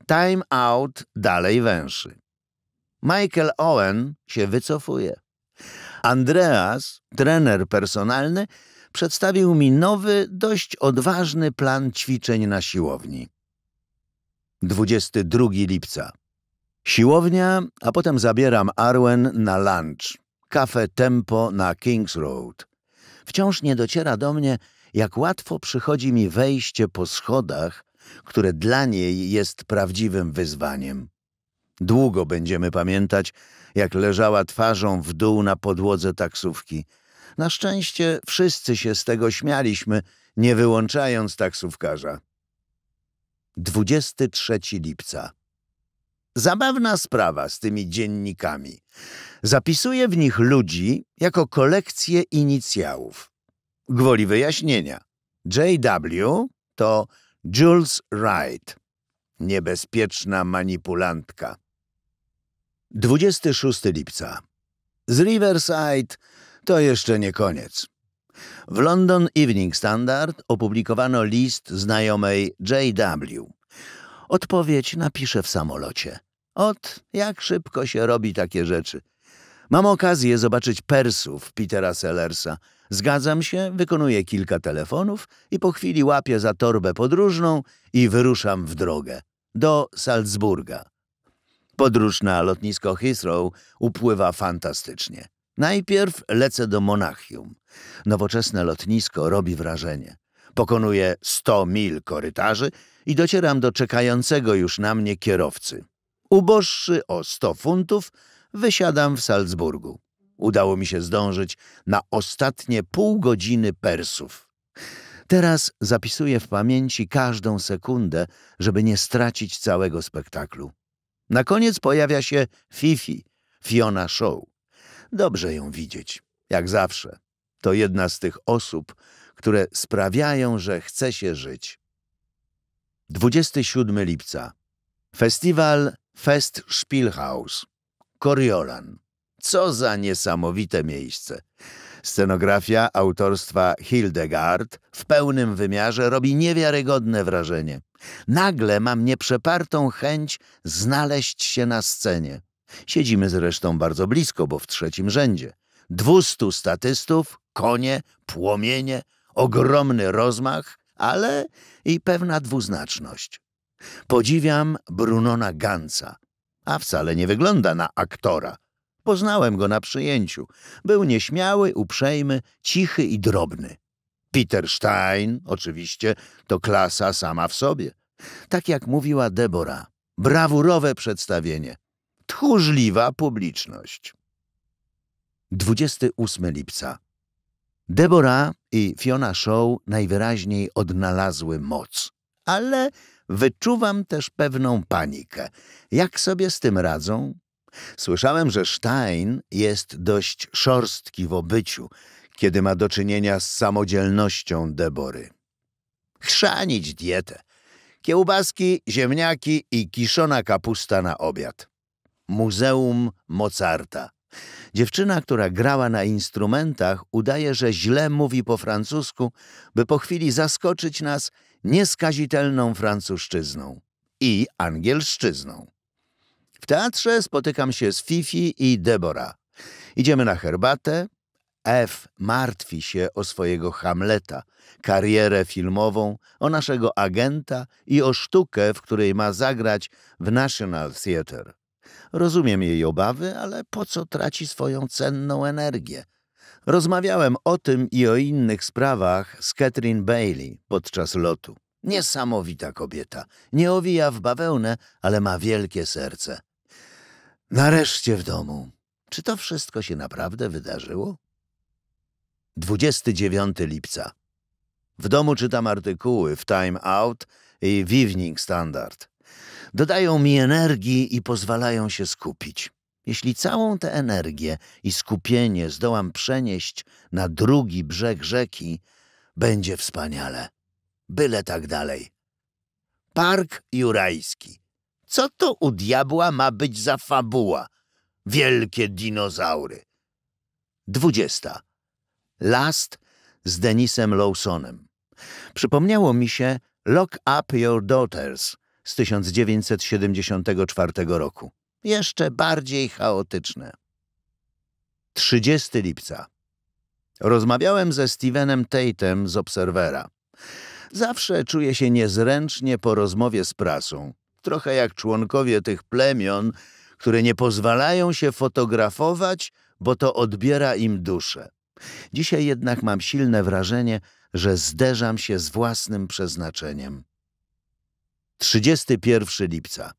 Time out dalej węszy. Michael Owen się wycofuje. Andreas, trener personalny, przedstawił mi nowy, dość odważny plan ćwiczeń na siłowni. 22 lipca. Siłownia, a potem zabieram Arwen na lunch. Kafe Tempo na Kings Road. Wciąż nie dociera do mnie, jak łatwo przychodzi mi wejście po schodach, które dla niej jest prawdziwym wyzwaniem. Długo będziemy pamiętać, jak leżała twarzą w dół na podłodze taksówki. Na szczęście wszyscy się z tego śmialiśmy, nie wyłączając taksówkarza. 23 lipca Zabawna sprawa z tymi dziennikami. Zapisuje w nich ludzi jako kolekcję inicjałów. Gwoli wyjaśnienia. JW to Jules Wright, niebezpieczna manipulantka. 26 lipca. Z Riverside to jeszcze nie koniec. W London Evening Standard opublikowano list znajomej JW. Odpowiedź napiszę w samolocie. Ot, jak szybko się robi takie rzeczy. Mam okazję zobaczyć Persów Petera Sellersa. Zgadzam się, wykonuję kilka telefonów i po chwili łapię za torbę podróżną i wyruszam w drogę. Do Salzburga. Podróż na lotnisko Heathrow upływa fantastycznie. Najpierw lecę do Monachium. Nowoczesne lotnisko robi wrażenie. Pokonuję 100 mil korytarzy i docieram do czekającego już na mnie kierowcy. Uboższy o 100 funtów, wysiadam w Salzburgu. Udało mi się zdążyć na ostatnie pół godziny Persów. Teraz zapisuję w pamięci każdą sekundę, żeby nie stracić całego spektaklu. Na koniec pojawia się Fifi, Fiona Show. Dobrze ją widzieć, jak zawsze. To jedna z tych osób, które sprawiają, że chce się żyć. 27 lipca. Festiwal Fest Spielhaus. Coriolan. Co za niesamowite miejsce. Scenografia autorstwa Hildegard w pełnym wymiarze robi niewiarygodne wrażenie. Nagle mam nieprzepartą chęć znaleźć się na scenie. Siedzimy zresztą bardzo blisko, bo w trzecim rzędzie. Dwustu statystów, konie, płomienie, ogromny rozmach, ale i pewna dwuznaczność. Podziwiam Brunona Ganca, a wcale nie wygląda na aktora. Poznałem go na przyjęciu. Był nieśmiały, uprzejmy, cichy i drobny. Peter Stein, oczywiście, to klasa sama w sobie. Tak jak mówiła Debora, brawurowe przedstawienie, tchórzliwa publiczność. 28 lipca Deborah i Fiona Shaw najwyraźniej odnalazły moc, ale wyczuwam też pewną panikę. Jak sobie z tym radzą? Słyszałem, że Stein jest dość szorstki w obyciu, kiedy ma do czynienia z samodzielnością Debory. Chrzanić dietę. Kiełbaski, ziemniaki i kiszona kapusta na obiad. Muzeum Mozarta. Dziewczyna, która grała na instrumentach, udaje, że źle mówi po francusku, by po chwili zaskoczyć nas nieskazitelną francuszczyzną i angielszczyzną. W teatrze spotykam się z Fifi i Debora. Idziemy na herbatę. F martwi się o swojego Hamleta, karierę filmową, o naszego agenta i o sztukę, w której ma zagrać w National Theatre. Rozumiem jej obawy, ale po co traci swoją cenną energię? Rozmawiałem o tym i o innych sprawach z Catherine Bailey podczas lotu. Niesamowita kobieta. Nie owija w bawełnę, ale ma wielkie serce. Nareszcie w domu. Czy to wszystko się naprawdę wydarzyło? 29 lipca. W domu czytam artykuły w Time Out i w Evening Standard. Dodają mi energii i pozwalają się skupić. Jeśli całą tę energię i skupienie zdołam przenieść na drugi brzeg rzeki, będzie wspaniale. Byle tak dalej. Park Jurajski. Co to u diabła ma być za fabuła? Wielkie dinozaury. Dwudziesta. Last z Denisem Lawsonem. Przypomniało mi się Lock Up Your Daughters z 1974 roku, jeszcze bardziej chaotyczne. 30 lipca. Rozmawiałem ze Stevenem Tate'em z Obserwera. Zawsze czuję się niezręcznie po rozmowie z prasą, trochę jak członkowie tych plemion, które nie pozwalają się fotografować, bo to odbiera im duszę. Dzisiaj jednak mam silne wrażenie, że zderzam się z własnym przeznaczeniem. 31 lipca.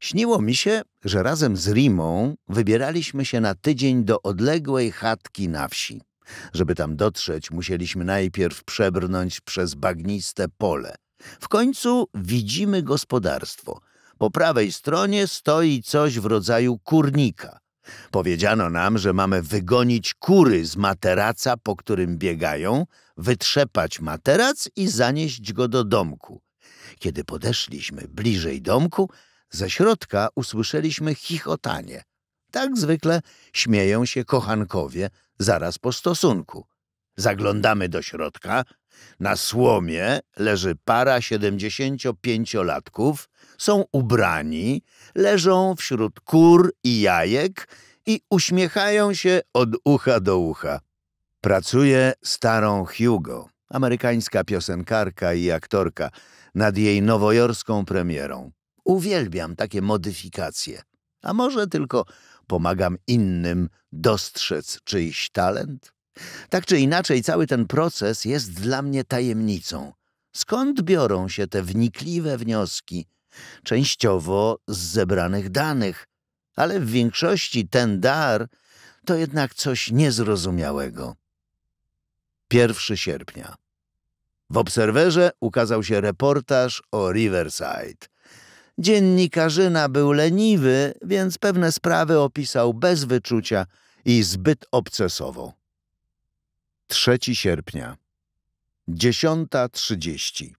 Śniło mi się, że razem z Rimą wybieraliśmy się na tydzień do odległej chatki na wsi. Żeby tam dotrzeć, musieliśmy najpierw przebrnąć przez bagniste pole. W końcu widzimy gospodarstwo. Po prawej stronie stoi coś w rodzaju kurnika. Powiedziano nam, że mamy wygonić kury z materaca, po którym biegają, wytrzepać materac i zanieść go do domku. Kiedy podeszliśmy bliżej domku, ze środka usłyszeliśmy chichotanie. Tak zwykle śmieją się kochankowie zaraz po stosunku. Zaglądamy do środka. Na słomie leży para siedemdziesięciopięciolatków, są ubrani, leżą wśród kur i jajek i uśmiechają się od ucha do ucha. Pracuje starą Hugo, amerykańska piosenkarka i aktorka nad jej nowojorską premierą. Uwielbiam takie modyfikacje. A może tylko pomagam innym dostrzec czyjś talent? Tak czy inaczej, cały ten proces jest dla mnie tajemnicą. Skąd biorą się te wnikliwe wnioski? Częściowo z zebranych danych, ale w większości ten dar to jednak coś niezrozumiałego. 1 sierpnia w obserwerze ukazał się reportaż o Riverside. Dziennikarzyna był leniwy, więc pewne sprawy opisał bez wyczucia i zbyt obcesowo. 3 sierpnia, 10.30.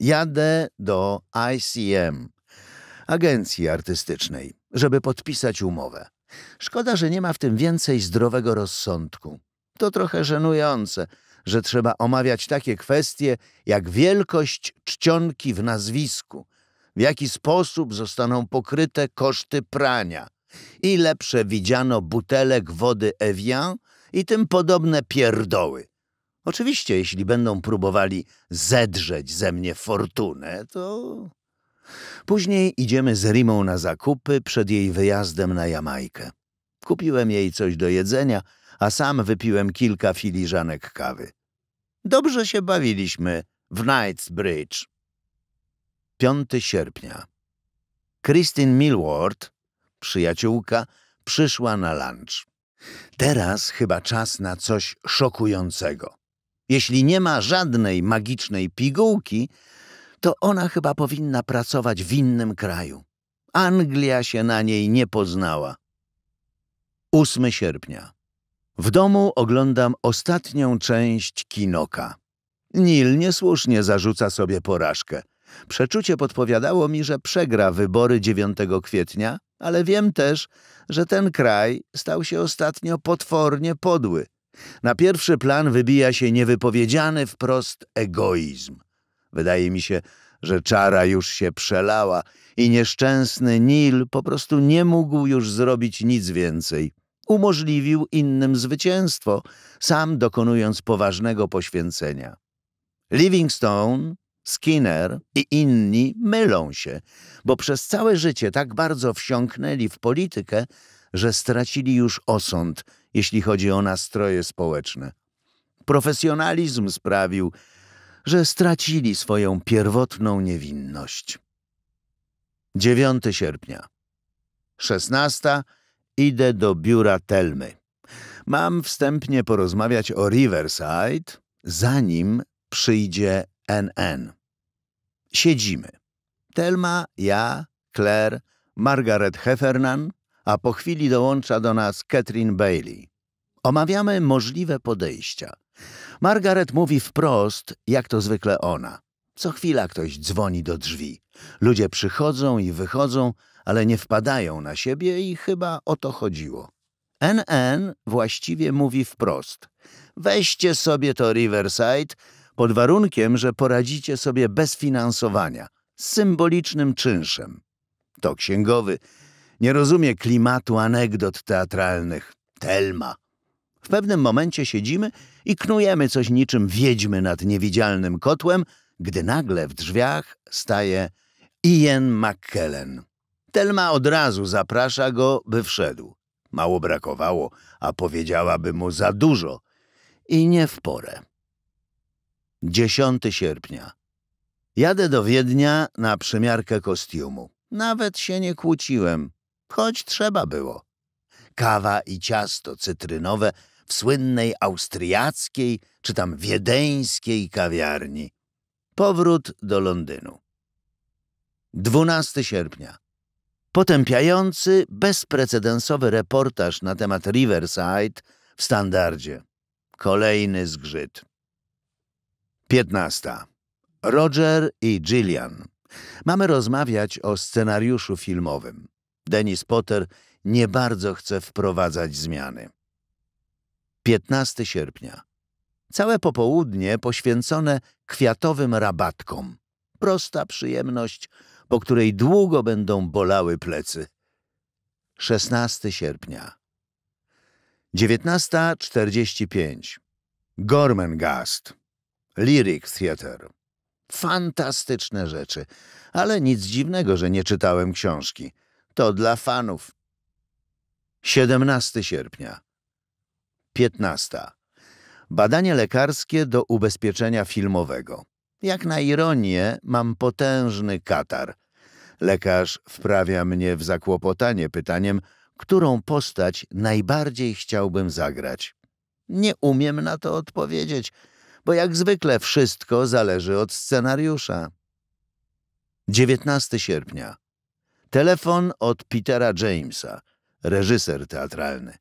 Jadę do ICM, agencji artystycznej, żeby podpisać umowę. Szkoda, że nie ma w tym więcej zdrowego rozsądku. To trochę żenujące – że trzeba omawiać takie kwestie jak wielkość czcionki w nazwisku, w jaki sposób zostaną pokryte koszty prania, ile przewidziano butelek wody Evian i tym podobne pierdoły. Oczywiście, jeśli będą próbowali zedrzeć ze mnie fortunę, to... Później idziemy z Rimą na zakupy przed jej wyjazdem na Jamajkę. Kupiłem jej coś do jedzenia, a sam wypiłem kilka filiżanek kawy. Dobrze się bawiliśmy w Knightsbridge. 5 sierpnia. Christine Millward, przyjaciółka, przyszła na lunch. Teraz chyba czas na coś szokującego. Jeśli nie ma żadnej magicznej pigułki, to ona chyba powinna pracować w innym kraju. Anglia się na niej nie poznała. 8 sierpnia. W domu oglądam ostatnią część Kinoka. Nil niesłusznie zarzuca sobie porażkę. Przeczucie podpowiadało mi, że przegra wybory 9 kwietnia, ale wiem też, że ten kraj stał się ostatnio potwornie podły. Na pierwszy plan wybija się niewypowiedziany wprost egoizm. Wydaje mi się, że czara już się przelała i nieszczęsny Nil po prostu nie mógł już zrobić nic więcej umożliwił innym zwycięstwo, sam dokonując poważnego poświęcenia. Livingstone, Skinner i inni mylą się, bo przez całe życie tak bardzo wsiąknęli w politykę, że stracili już osąd, jeśli chodzi o nastroje społeczne. Profesjonalizm sprawił, że stracili swoją pierwotną niewinność. 9 sierpnia. 16 Idę do biura Telmy. Mam wstępnie porozmawiać o Riverside, zanim przyjdzie NN. Siedzimy. Telma, ja, Claire, Margaret Heffernan, a po chwili dołącza do nas Catherine Bailey. Omawiamy możliwe podejścia. Margaret mówi wprost, jak to zwykle ona. Co chwila ktoś dzwoni do drzwi. Ludzie przychodzą i wychodzą, ale nie wpadają na siebie i chyba o to chodziło. NN właściwie mówi wprost. Weźcie sobie to Riverside pod warunkiem, że poradzicie sobie bez finansowania, z symbolicznym czynszem. To księgowy nie rozumie klimatu anegdot teatralnych. Telma. W pewnym momencie siedzimy i knujemy coś niczym wiedźmy nad niewidzialnym kotłem, gdy nagle w drzwiach staje Ian McKellen. Telma od razu zaprasza go, by wszedł. Mało brakowało, a powiedziałaby mu za dużo. I nie w porę. 10 sierpnia. Jadę do Wiednia na przymiarkę kostiumu. Nawet się nie kłóciłem, choć trzeba było. Kawa i ciasto cytrynowe w słynnej austriackiej czy tam wiedeńskiej kawiarni. Powrót do Londynu. 12 sierpnia potępiający bezprecedensowy reportaż na temat Riverside w standardzie. Kolejny zgrzyt. 15. Roger i Gillian. Mamy rozmawiać o scenariuszu filmowym. Dennis Potter nie bardzo chce wprowadzać zmiany. 15 sierpnia. Całe popołudnie poświęcone kwiatowym rabatkom. Prosta przyjemność po której długo będą bolały plecy. 16 sierpnia. 19.45. Gormengast. Lyric Theatre. Fantastyczne rzeczy, ale nic dziwnego, że nie czytałem książki. To dla fanów. 17 sierpnia. 15. Badanie lekarskie do ubezpieczenia filmowego. Jak na ironię, mam potężny katar. Lekarz wprawia mnie w zakłopotanie pytaniem, którą postać najbardziej chciałbym zagrać. Nie umiem na to odpowiedzieć, bo jak zwykle wszystko zależy od scenariusza. 19 sierpnia. Telefon od Petera Jamesa, reżyser teatralny.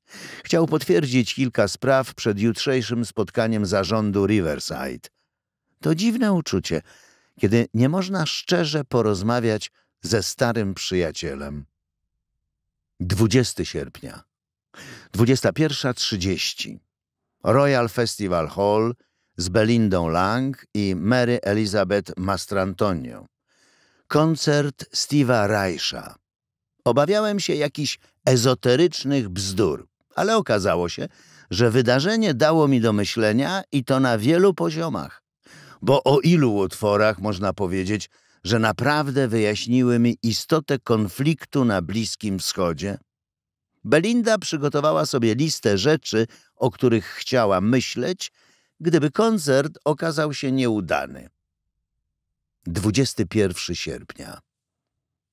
Chciał potwierdzić kilka spraw przed jutrzejszym spotkaniem zarządu Riverside. To dziwne uczucie, kiedy nie można szczerze porozmawiać ze starym przyjacielem. 20 sierpnia, 21.30 Royal Festival Hall z Belindą Lang i Mary Elizabeth Mastrantonio. Koncert Steve'a Reicha. Obawiałem się jakichś ezoterycznych bzdur, ale okazało się, że wydarzenie dało mi do myślenia i to na wielu poziomach bo o ilu utworach można powiedzieć, że naprawdę wyjaśniły mi istotę konfliktu na Bliskim Wschodzie? Belinda przygotowała sobie listę rzeczy, o których chciała myśleć, gdyby koncert okazał się nieudany. 21 sierpnia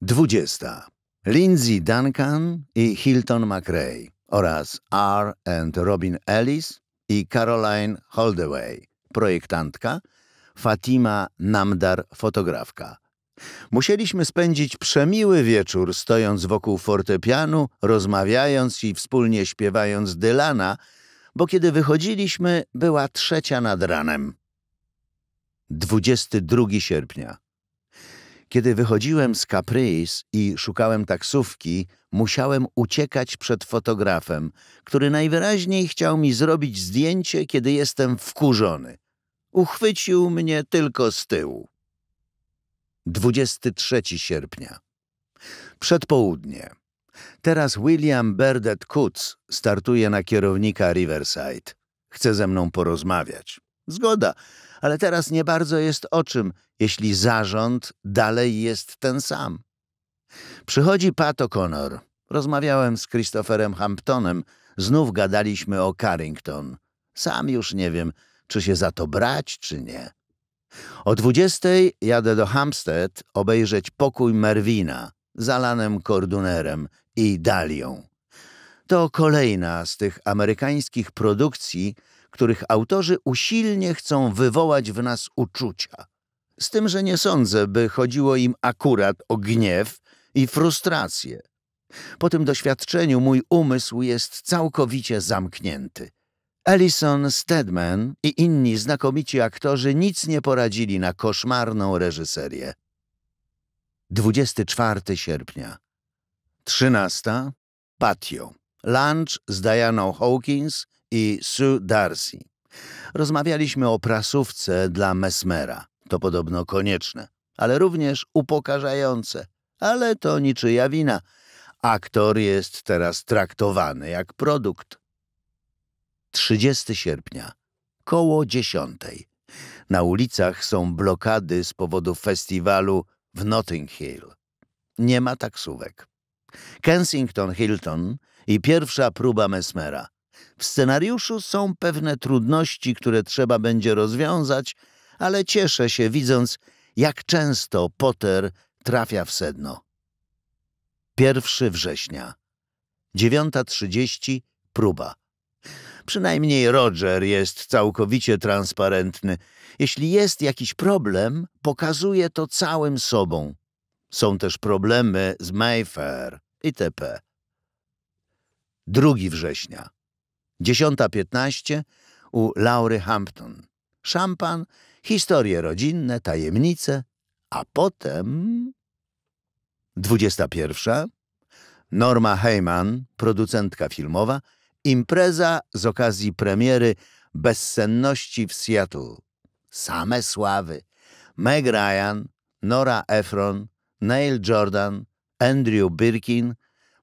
20. Lindsay Duncan i Hilton McRae oraz R. and Robin Ellis i Caroline Holdaway, projektantka, Fatima Namdar, fotografka. Musieliśmy spędzić przemiły wieczór, stojąc wokół fortepianu, rozmawiając i wspólnie śpiewając Dylana, bo kiedy wychodziliśmy, była trzecia nad ranem. 22 sierpnia. Kiedy wychodziłem z Caprice i szukałem taksówki, musiałem uciekać przed fotografem, który najwyraźniej chciał mi zrobić zdjęcie, kiedy jestem wkurzony. Uchwycił mnie tylko z tyłu. 23 sierpnia. Przedpołudnie. Teraz William Burdett Kutz startuje na kierownika Riverside. Chce ze mną porozmawiać. Zgoda, ale teraz nie bardzo jest o czym, jeśli zarząd dalej jest ten sam. Przychodzi Pat O'Connor. Rozmawiałem z Christopherem Hamptonem. Znów gadaliśmy o Carrington. Sam już nie wiem, czy się za to brać, czy nie. O dwudziestej jadę do Hampstead obejrzeć pokój Merwina z Alanem Cordunerem i Dalią. To kolejna z tych amerykańskich produkcji, których autorzy usilnie chcą wywołać w nas uczucia. Z tym, że nie sądzę, by chodziło im akurat o gniew i frustrację. Po tym doświadczeniu mój umysł jest całkowicie zamknięty. Alison Stedman i inni znakomici aktorzy nic nie poradzili na koszmarną reżyserię. 24 sierpnia. 13. Patio. Lunch z Dianą Hawkins i Sue Darcy. Rozmawialiśmy o prasówce dla Mesmera. To podobno konieczne, ale również upokarzające. Ale to niczyja wina. Aktor jest teraz traktowany jak produkt. 30 sierpnia, koło 10. Na ulicach są blokady z powodu festiwalu w Notting Hill. Nie ma taksówek. Kensington Hilton i pierwsza próba Mesmera. W scenariuszu są pewne trudności, które trzeba będzie rozwiązać, ale cieszę się widząc, jak często Potter trafia w sedno. 1 września. 9.30 próba. Przynajmniej Roger jest całkowicie transparentny. Jeśli jest jakiś problem, pokazuje to całym sobą. Są też problemy z Mayfair itp. 2 września, 10.15 u Laury Hampton. Szampan, historie rodzinne, tajemnice, a potem... 21. Norma Heyman, producentka filmowa, Impreza z okazji premiery Bezsenności w Seattle. Same sławy. Meg Ryan, Nora Ephron, Neil Jordan, Andrew Birkin,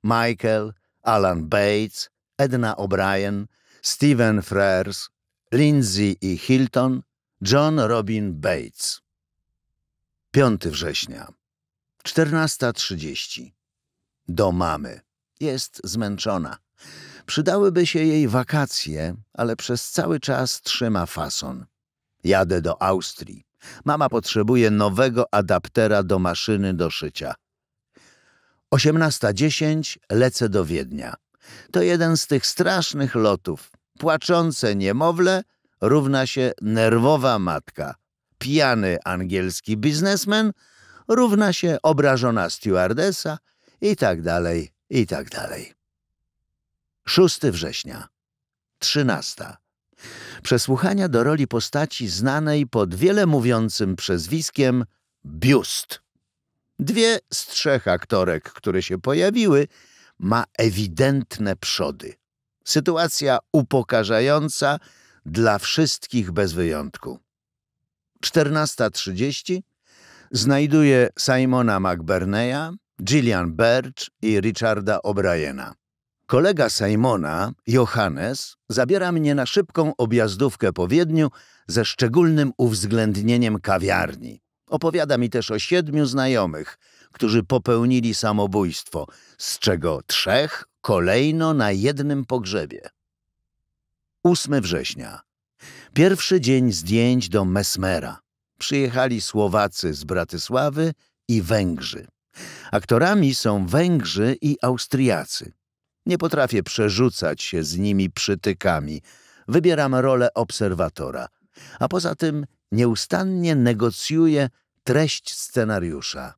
Michael, Alan Bates, Edna O'Brien, Stephen Frears, Lindsay i e. Hilton, John Robin Bates. 5 września, 14.30. Do mamy. Jest zmęczona. Przydałyby się jej wakacje, ale przez cały czas trzyma fason. Jadę do Austrii. Mama potrzebuje nowego adaptera do maszyny do szycia. 18.10 lecę do Wiednia. To jeden z tych strasznych lotów. Płaczące niemowlę równa się nerwowa matka. Pijany angielski biznesmen równa się obrażona stewardesa i tak dalej, i tak dalej. 6 września. 13. Przesłuchania do roli postaci znanej pod wiele mówiącym przezwiskiem Biust. Dwie z trzech aktorek, które się pojawiły, ma ewidentne przody. Sytuacja upokarzająca dla wszystkich bez wyjątku. 14.30 znajduje Simona McBurneya, Gillian Birch i Richarda O'Briena. Kolega Simona, Johannes, zabiera mnie na szybką objazdówkę po Wiedniu ze szczególnym uwzględnieniem kawiarni. Opowiada mi też o siedmiu znajomych, którzy popełnili samobójstwo, z czego trzech kolejno na jednym pogrzebie. 8 września. Pierwszy dzień zdjęć do Mesmera. Przyjechali Słowacy z Bratysławy i Węgrzy. Aktorami są Węgrzy i Austriacy. Nie potrafię przerzucać się z nimi przytykami. Wybieram rolę obserwatora, a poza tym nieustannie negocjuję treść scenariusza.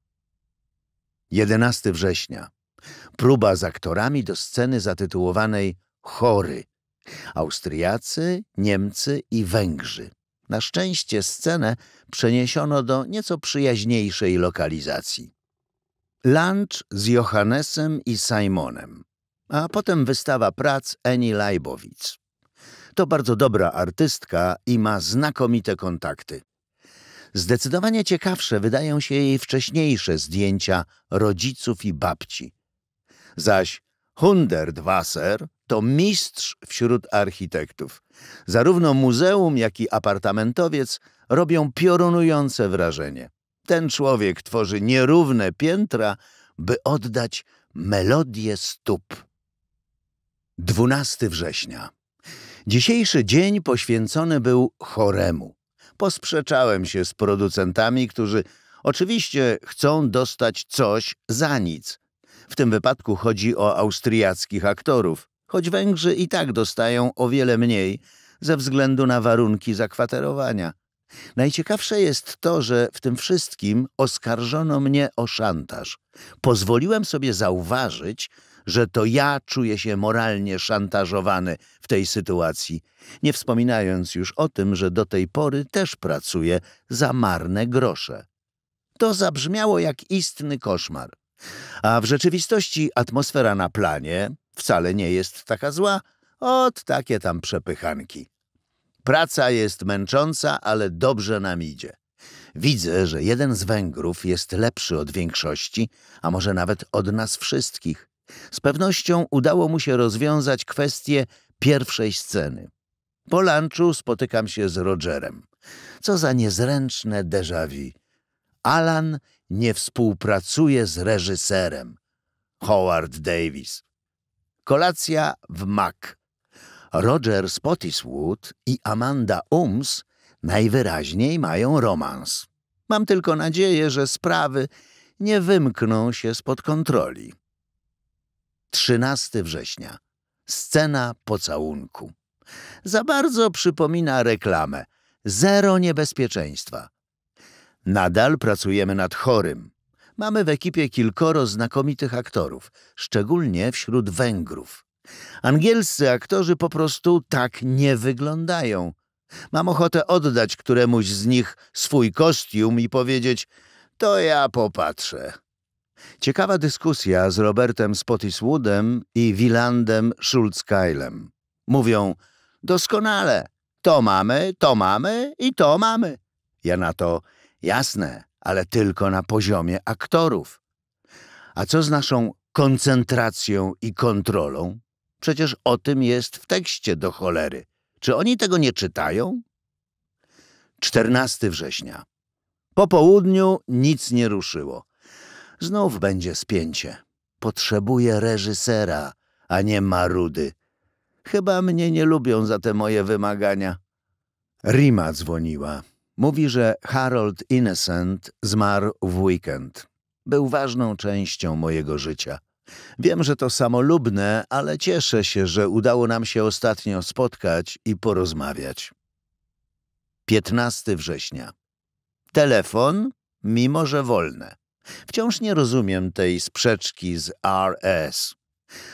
11 września. Próba z aktorami do sceny zatytułowanej Chory. Austriacy, Niemcy i Węgrzy. Na szczęście scenę przeniesiono do nieco przyjaźniejszej lokalizacji. Lunch z Johannesem i Simonem a potem wystawa prac Eni Lajbowicz. To bardzo dobra artystka i ma znakomite kontakty. Zdecydowanie ciekawsze wydają się jej wcześniejsze zdjęcia rodziców i babci. Zaś Wasser to mistrz wśród architektów. Zarówno muzeum, jak i apartamentowiec robią piorunujące wrażenie. Ten człowiek tworzy nierówne piętra, by oddać melodię stóp. 12 września. Dzisiejszy dzień poświęcony był choremu. Posprzeczałem się z producentami, którzy oczywiście chcą dostać coś za nic. W tym wypadku chodzi o austriackich aktorów, choć Węgrzy i tak dostają o wiele mniej ze względu na warunki zakwaterowania. Najciekawsze jest to, że w tym wszystkim oskarżono mnie o szantaż. Pozwoliłem sobie zauważyć, że to ja czuję się moralnie szantażowany w tej sytuacji, nie wspominając już o tym, że do tej pory też pracuję za marne grosze. To zabrzmiało jak istny koszmar. A w rzeczywistości atmosfera na planie wcale nie jest taka zła, od takie tam przepychanki. Praca jest męcząca, ale dobrze nam idzie. Widzę, że jeden z Węgrów jest lepszy od większości, a może nawet od nas wszystkich. Z pewnością udało mu się rozwiązać kwestię pierwszej sceny. Po lunchu spotykam się z Rogerem. Co za niezręczne déjà vu. Alan nie współpracuje z reżyserem. Howard Davis. Kolacja w Mac. Roger Spottiswood i Amanda Ums najwyraźniej mają romans. Mam tylko nadzieję, że sprawy nie wymkną się spod kontroli. 13 września. Scena pocałunku. Za bardzo przypomina reklamę. Zero niebezpieczeństwa. Nadal pracujemy nad chorym. Mamy w ekipie kilkoro znakomitych aktorów, szczególnie wśród Węgrów. Angielscy aktorzy po prostu tak nie wyglądają. Mam ochotę oddać któremuś z nich swój kostium i powiedzieć: To ja popatrzę. Ciekawa dyskusja z Robertem Spottiswoodem i Wilandem -Kylem. Mówią, doskonale, to mamy, to mamy i to mamy. Ja na to, jasne, ale tylko na poziomie aktorów. A co z naszą koncentracją i kontrolą? Przecież o tym jest w tekście do cholery. Czy oni tego nie czytają? 14 września. Po południu nic nie ruszyło. Znów będzie spięcie. Potrzebuję reżysera, a nie marudy. Chyba mnie nie lubią za te moje wymagania. Rima dzwoniła. Mówi, że Harold Innocent zmarł w weekend. Był ważną częścią mojego życia. Wiem, że to samolubne, ale cieszę się, że udało nam się ostatnio spotkać i porozmawiać. 15 września. Telefon, mimo że wolne. Wciąż nie rozumiem tej sprzeczki z RS.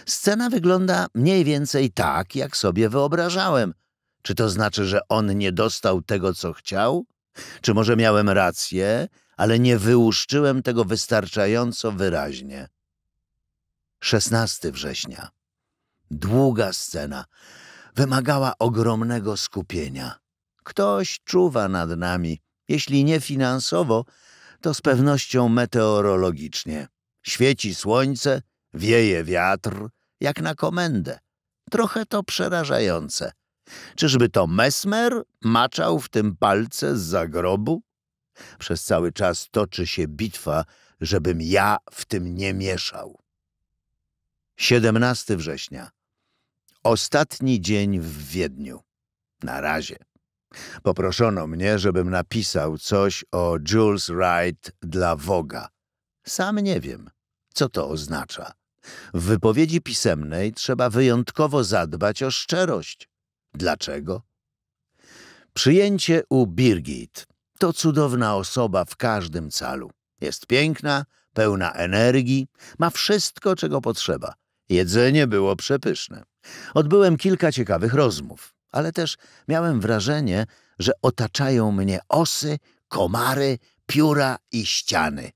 Scena wygląda mniej więcej tak, jak sobie wyobrażałem. Czy to znaczy, że on nie dostał tego, co chciał? Czy może miałem rację, ale nie wyłuszczyłem tego wystarczająco wyraźnie? 16 września. Długa scena. Wymagała ogromnego skupienia. Ktoś czuwa nad nami, jeśli nie finansowo, to z pewnością meteorologicznie. Świeci słońce, wieje wiatr, jak na komendę. Trochę to przerażające. Czyżby to Mesmer maczał w tym palce z zagrobu? Przez cały czas toczy się bitwa, żebym ja w tym nie mieszał. 17 września. Ostatni dzień w Wiedniu. Na razie. Poproszono mnie, żebym napisał coś o Jules Wright dla Woga. Sam nie wiem, co to oznacza. W wypowiedzi pisemnej trzeba wyjątkowo zadbać o szczerość. Dlaczego? Przyjęcie u Birgit. To cudowna osoba w każdym calu. Jest piękna, pełna energii, ma wszystko, czego potrzeba. Jedzenie było przepyszne. Odbyłem kilka ciekawych rozmów ale też miałem wrażenie, że otaczają mnie osy, komary, pióra i ściany.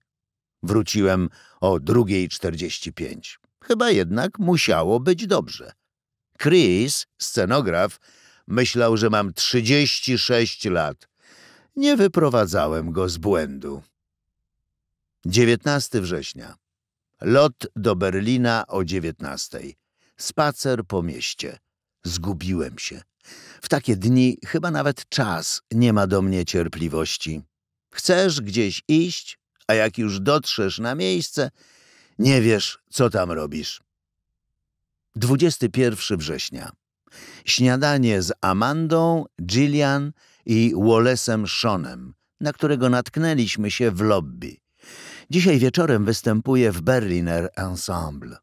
Wróciłem o 2.45. Chyba jednak musiało być dobrze. Chris, scenograf, myślał, że mam 36 lat. Nie wyprowadzałem go z błędu. 19 września. Lot do Berlina o 19. Spacer po mieście. Zgubiłem się. W takie dni chyba nawet czas nie ma do mnie cierpliwości. Chcesz gdzieś iść, a jak już dotrzesz na miejsce, nie wiesz, co tam robisz. 21 września. Śniadanie z Amandą, Gillian i Wallace'em Seanem, na którego natknęliśmy się w lobby. Dzisiaj wieczorem występuję w Berliner Ensemble.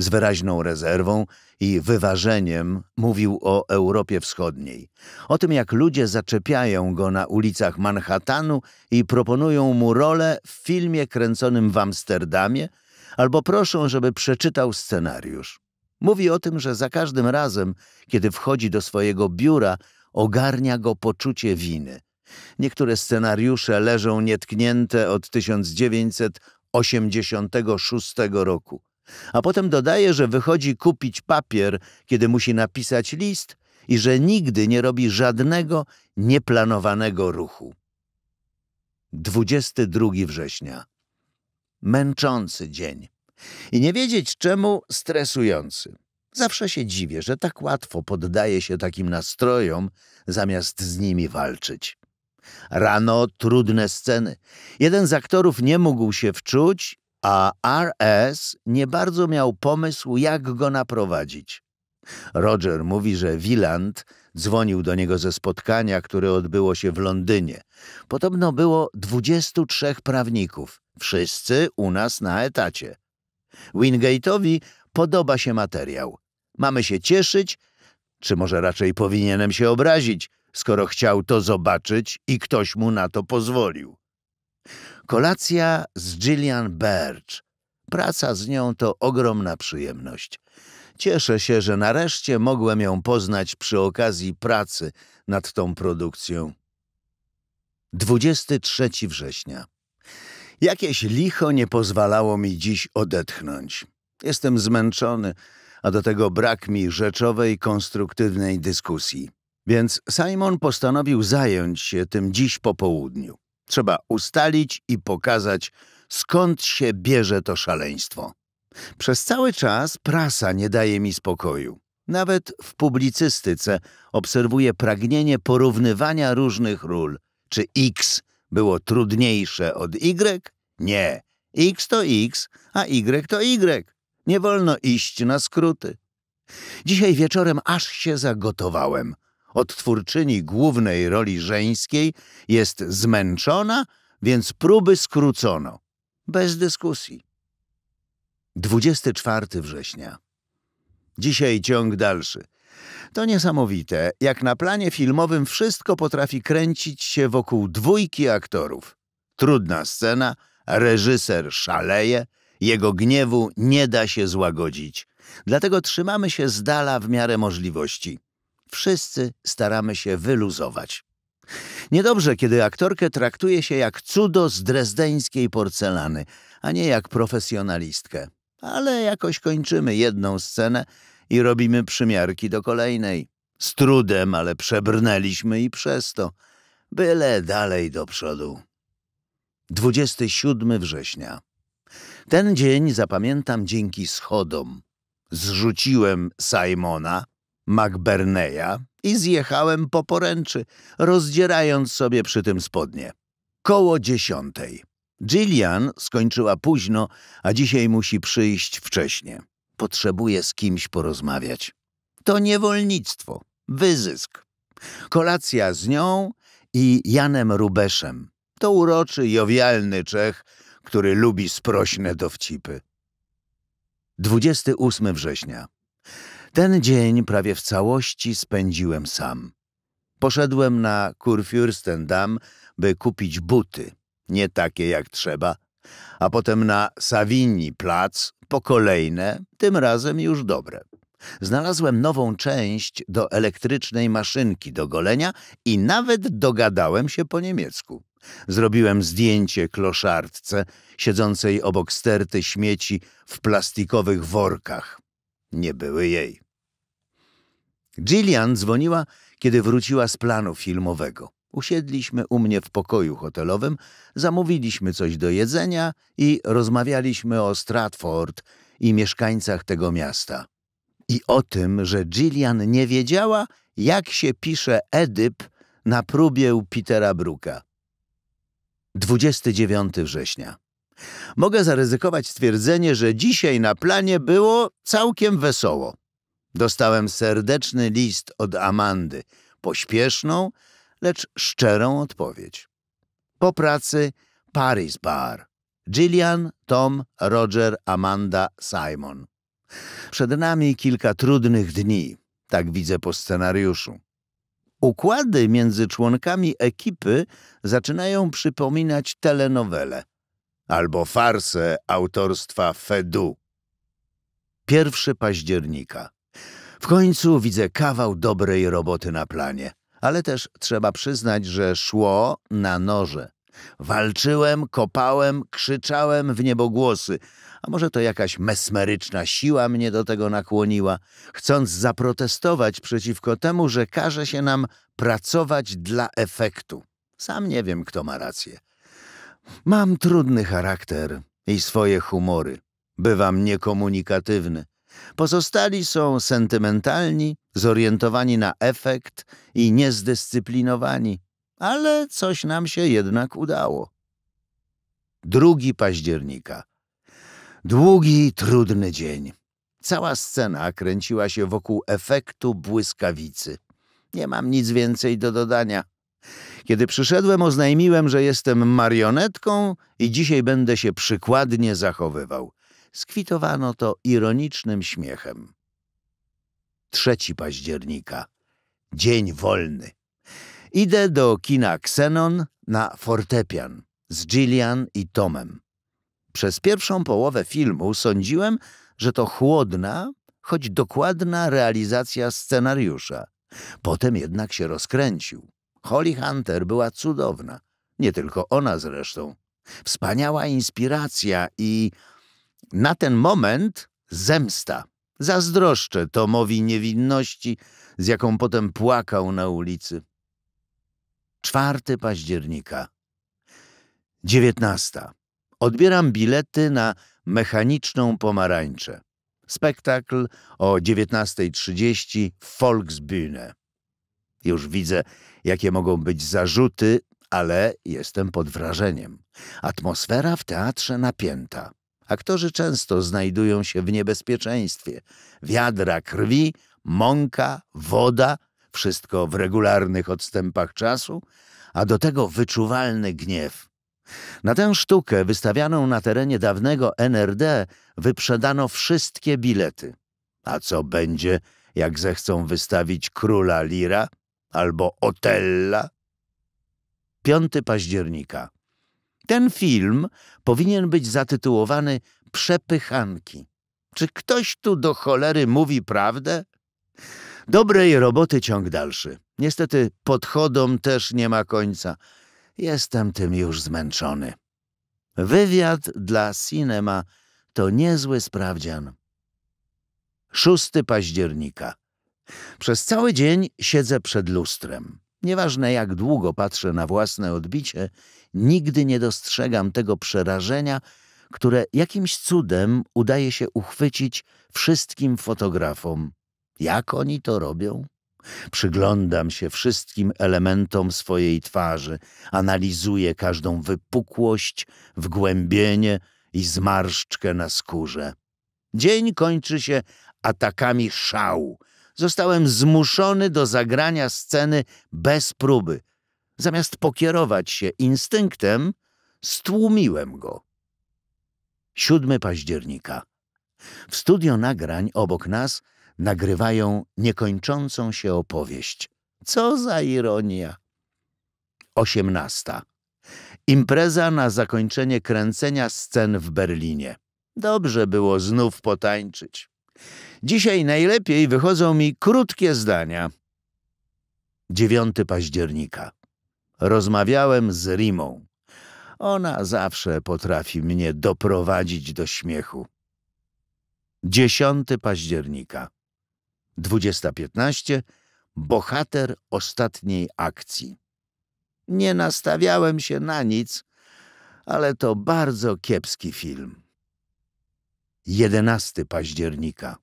Z wyraźną rezerwą i wyważeniem mówił o Europie Wschodniej, o tym jak ludzie zaczepiają go na ulicach Manhattanu i proponują mu rolę w filmie kręconym w Amsterdamie albo proszą, żeby przeczytał scenariusz. Mówi o tym, że za każdym razem, kiedy wchodzi do swojego biura, ogarnia go poczucie winy. Niektóre scenariusze leżą nietknięte od 1986 roku. A potem dodaje, że wychodzi kupić papier, kiedy musi napisać list i że nigdy nie robi żadnego nieplanowanego ruchu. 22 września. Męczący dzień. I nie wiedzieć czemu stresujący. Zawsze się dziwię, że tak łatwo poddaje się takim nastrojom, zamiast z nimi walczyć. Rano trudne sceny. Jeden z aktorów nie mógł się wczuć a RS nie bardzo miał pomysłu, jak go naprowadzić. Roger mówi, że Wieland dzwonił do niego ze spotkania, które odbyło się w Londynie. Podobno było 23 prawników, wszyscy u nas na etacie. Wingate'owi podoba się materiał. Mamy się cieszyć, czy może raczej powinienem się obrazić, skoro chciał to zobaczyć i ktoś mu na to pozwolił. Kolacja z Gillian Birch. Praca z nią to ogromna przyjemność. Cieszę się, że nareszcie mogłem ją poznać przy okazji pracy nad tą produkcją. 23 września. Jakieś licho nie pozwalało mi dziś odetchnąć. Jestem zmęczony, a do tego brak mi rzeczowej, konstruktywnej dyskusji. Więc Simon postanowił zająć się tym dziś po południu. Trzeba ustalić i pokazać, skąd się bierze to szaleństwo. Przez cały czas prasa nie daje mi spokoju. Nawet w publicystyce obserwuję pragnienie porównywania różnych ról. Czy X było trudniejsze od Y? Nie. X to X, a Y to Y. Nie wolno iść na skróty. Dzisiaj wieczorem aż się zagotowałem – odtwórczyni głównej roli żeńskiej, jest zmęczona, więc próby skrócono. Bez dyskusji. 24 września. Dzisiaj ciąg dalszy. To niesamowite, jak na planie filmowym wszystko potrafi kręcić się wokół dwójki aktorów. Trudna scena, reżyser szaleje, jego gniewu nie da się złagodzić. Dlatego trzymamy się z dala w miarę możliwości wszyscy staramy się wyluzować. Niedobrze, kiedy aktorkę traktuje się jak cudo z drezdeńskiej porcelany, a nie jak profesjonalistkę. Ale jakoś kończymy jedną scenę i robimy przymiarki do kolejnej. Z trudem, ale przebrnęliśmy i przez to. Byle dalej do przodu. 27 września. Ten dzień zapamiętam dzięki schodom. Zrzuciłem Simona, McBurneya i zjechałem po poręczy, rozdzierając sobie przy tym spodnie. Koło dziesiątej. Jillian skończyła późno, a dzisiaj musi przyjść wcześnie. Potrzebuje z kimś porozmawiać. To niewolnictwo, wyzysk. Kolacja z nią i Janem Rubeszem. To uroczy, jowialny Czech, który lubi sprośne dowcipy. 28 września. Ten dzień prawie w całości spędziłem sam. Poszedłem na Kurfürstendamm, by kupić buty, nie takie jak trzeba, a potem na Savigny Plac po kolejne, tym razem już dobre. Znalazłem nową część do elektrycznej maszynki do golenia i nawet dogadałem się po niemiecku. Zrobiłem zdjęcie kloszardce siedzącej obok sterty śmieci w plastikowych workach nie były jej. Jillian dzwoniła, kiedy wróciła z planu filmowego. Usiedliśmy u mnie w pokoju hotelowym, zamówiliśmy coś do jedzenia i rozmawialiśmy o Stratford i mieszkańcach tego miasta. I o tym, że Jillian nie wiedziała, jak się pisze Edyp na próbie u Petera Bruka. 29 września. Mogę zaryzykować stwierdzenie, że dzisiaj na planie było całkiem wesoło. Dostałem serdeczny list od Amandy, pośpieszną, lecz szczerą odpowiedź. Po pracy Paris Bar. Gillian, Tom, Roger, Amanda, Simon. Przed nami kilka trudnych dni, tak widzę po scenariuszu. Układy między członkami ekipy zaczynają przypominać telenowele – albo farsę autorstwa Fedu. 1 października. W końcu widzę kawał dobrej roboty na planie, ale też trzeba przyznać, że szło na noże. Walczyłem, kopałem, krzyczałem w niebogłosy, a może to jakaś mesmeryczna siła mnie do tego nakłoniła, chcąc zaprotestować przeciwko temu, że każe się nam pracować dla efektu. Sam nie wiem, kto ma rację. Mam trudny charakter i swoje humory. Bywam niekomunikatywny. Pozostali są sentymentalni, zorientowani na efekt i niezdyscyplinowani, ale coś nam się jednak udało. 2 października. Długi, trudny dzień. Cała scena kręciła się wokół efektu błyskawicy. Nie mam nic więcej do dodania. Kiedy przyszedłem, oznajmiłem, że jestem marionetką i dzisiaj będę się przykładnie zachowywał. Skwitowano to ironicznym śmiechem. 3 października. Dzień wolny. Idę do kina Xenon na fortepian z Gillian i Tomem. Przez pierwszą połowę filmu sądziłem, że to chłodna, choć dokładna realizacja scenariusza. Potem jednak się rozkręcił. Holly Hunter była cudowna. Nie tylko ona zresztą. Wspaniała inspiracja i na ten moment zemsta. Zazdroszczę Tomowi niewinności, z jaką potem płakał na ulicy. 4 października. 19. Odbieram bilety na mechaniczną pomarańczę. Spektakl o 19.30 w Volksbühne. Już widzę, jakie mogą być zarzuty, ale jestem pod wrażeniem. Atmosfera w teatrze napięta. Aktorzy często znajdują się w niebezpieczeństwie. Wiadra krwi, mąka, woda, wszystko w regularnych odstępach czasu, a do tego wyczuwalny gniew. Na tę sztukę wystawianą na terenie dawnego NRD wyprzedano wszystkie bilety. A co będzie, jak zechcą wystawić króla lira? albo Otella. 5 października. Ten film powinien być zatytułowany Przepychanki. Czy ktoś tu do cholery mówi prawdę? Dobrej roboty ciąg dalszy. Niestety podchodom też nie ma końca. Jestem tym już zmęczony. Wywiad dla cinema to niezły sprawdzian. 6 października. Przez cały dzień siedzę przed lustrem. Nieważne jak długo patrzę na własne odbicie, nigdy nie dostrzegam tego przerażenia, które jakimś cudem udaje się uchwycić wszystkim fotografom. Jak oni to robią? Przyglądam się wszystkim elementom swojej twarzy, analizuję każdą wypukłość, wgłębienie i zmarszczkę na skórze. Dzień kończy się atakami szału, zostałem zmuszony do zagrania sceny bez próby. Zamiast pokierować się instynktem, stłumiłem go. 7 października. W studio nagrań obok nas nagrywają niekończącą się opowieść. Co za ironia! 18. Impreza na zakończenie kręcenia scen w Berlinie. Dobrze było znów potańczyć. Dzisiaj najlepiej wychodzą mi krótkie zdania. 9 października. Rozmawiałem z Rimą. Ona zawsze potrafi mnie doprowadzić do śmiechu. 10 października. 20.15. Bohater ostatniej akcji. Nie nastawiałem się na nic, ale to bardzo kiepski film. 11 października.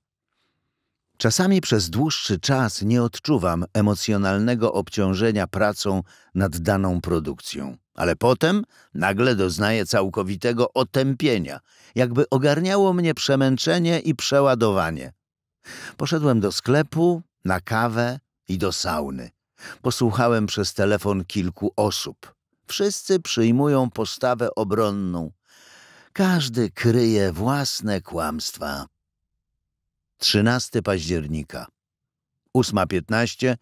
Czasami przez dłuższy czas nie odczuwam emocjonalnego obciążenia pracą nad daną produkcją, ale potem nagle doznaję całkowitego otępienia, jakby ogarniało mnie przemęczenie i przeładowanie. Poszedłem do sklepu, na kawę i do sauny. Posłuchałem przez telefon kilku osób. Wszyscy przyjmują postawę obronną, każdy kryje własne kłamstwa. 13 października. 8.15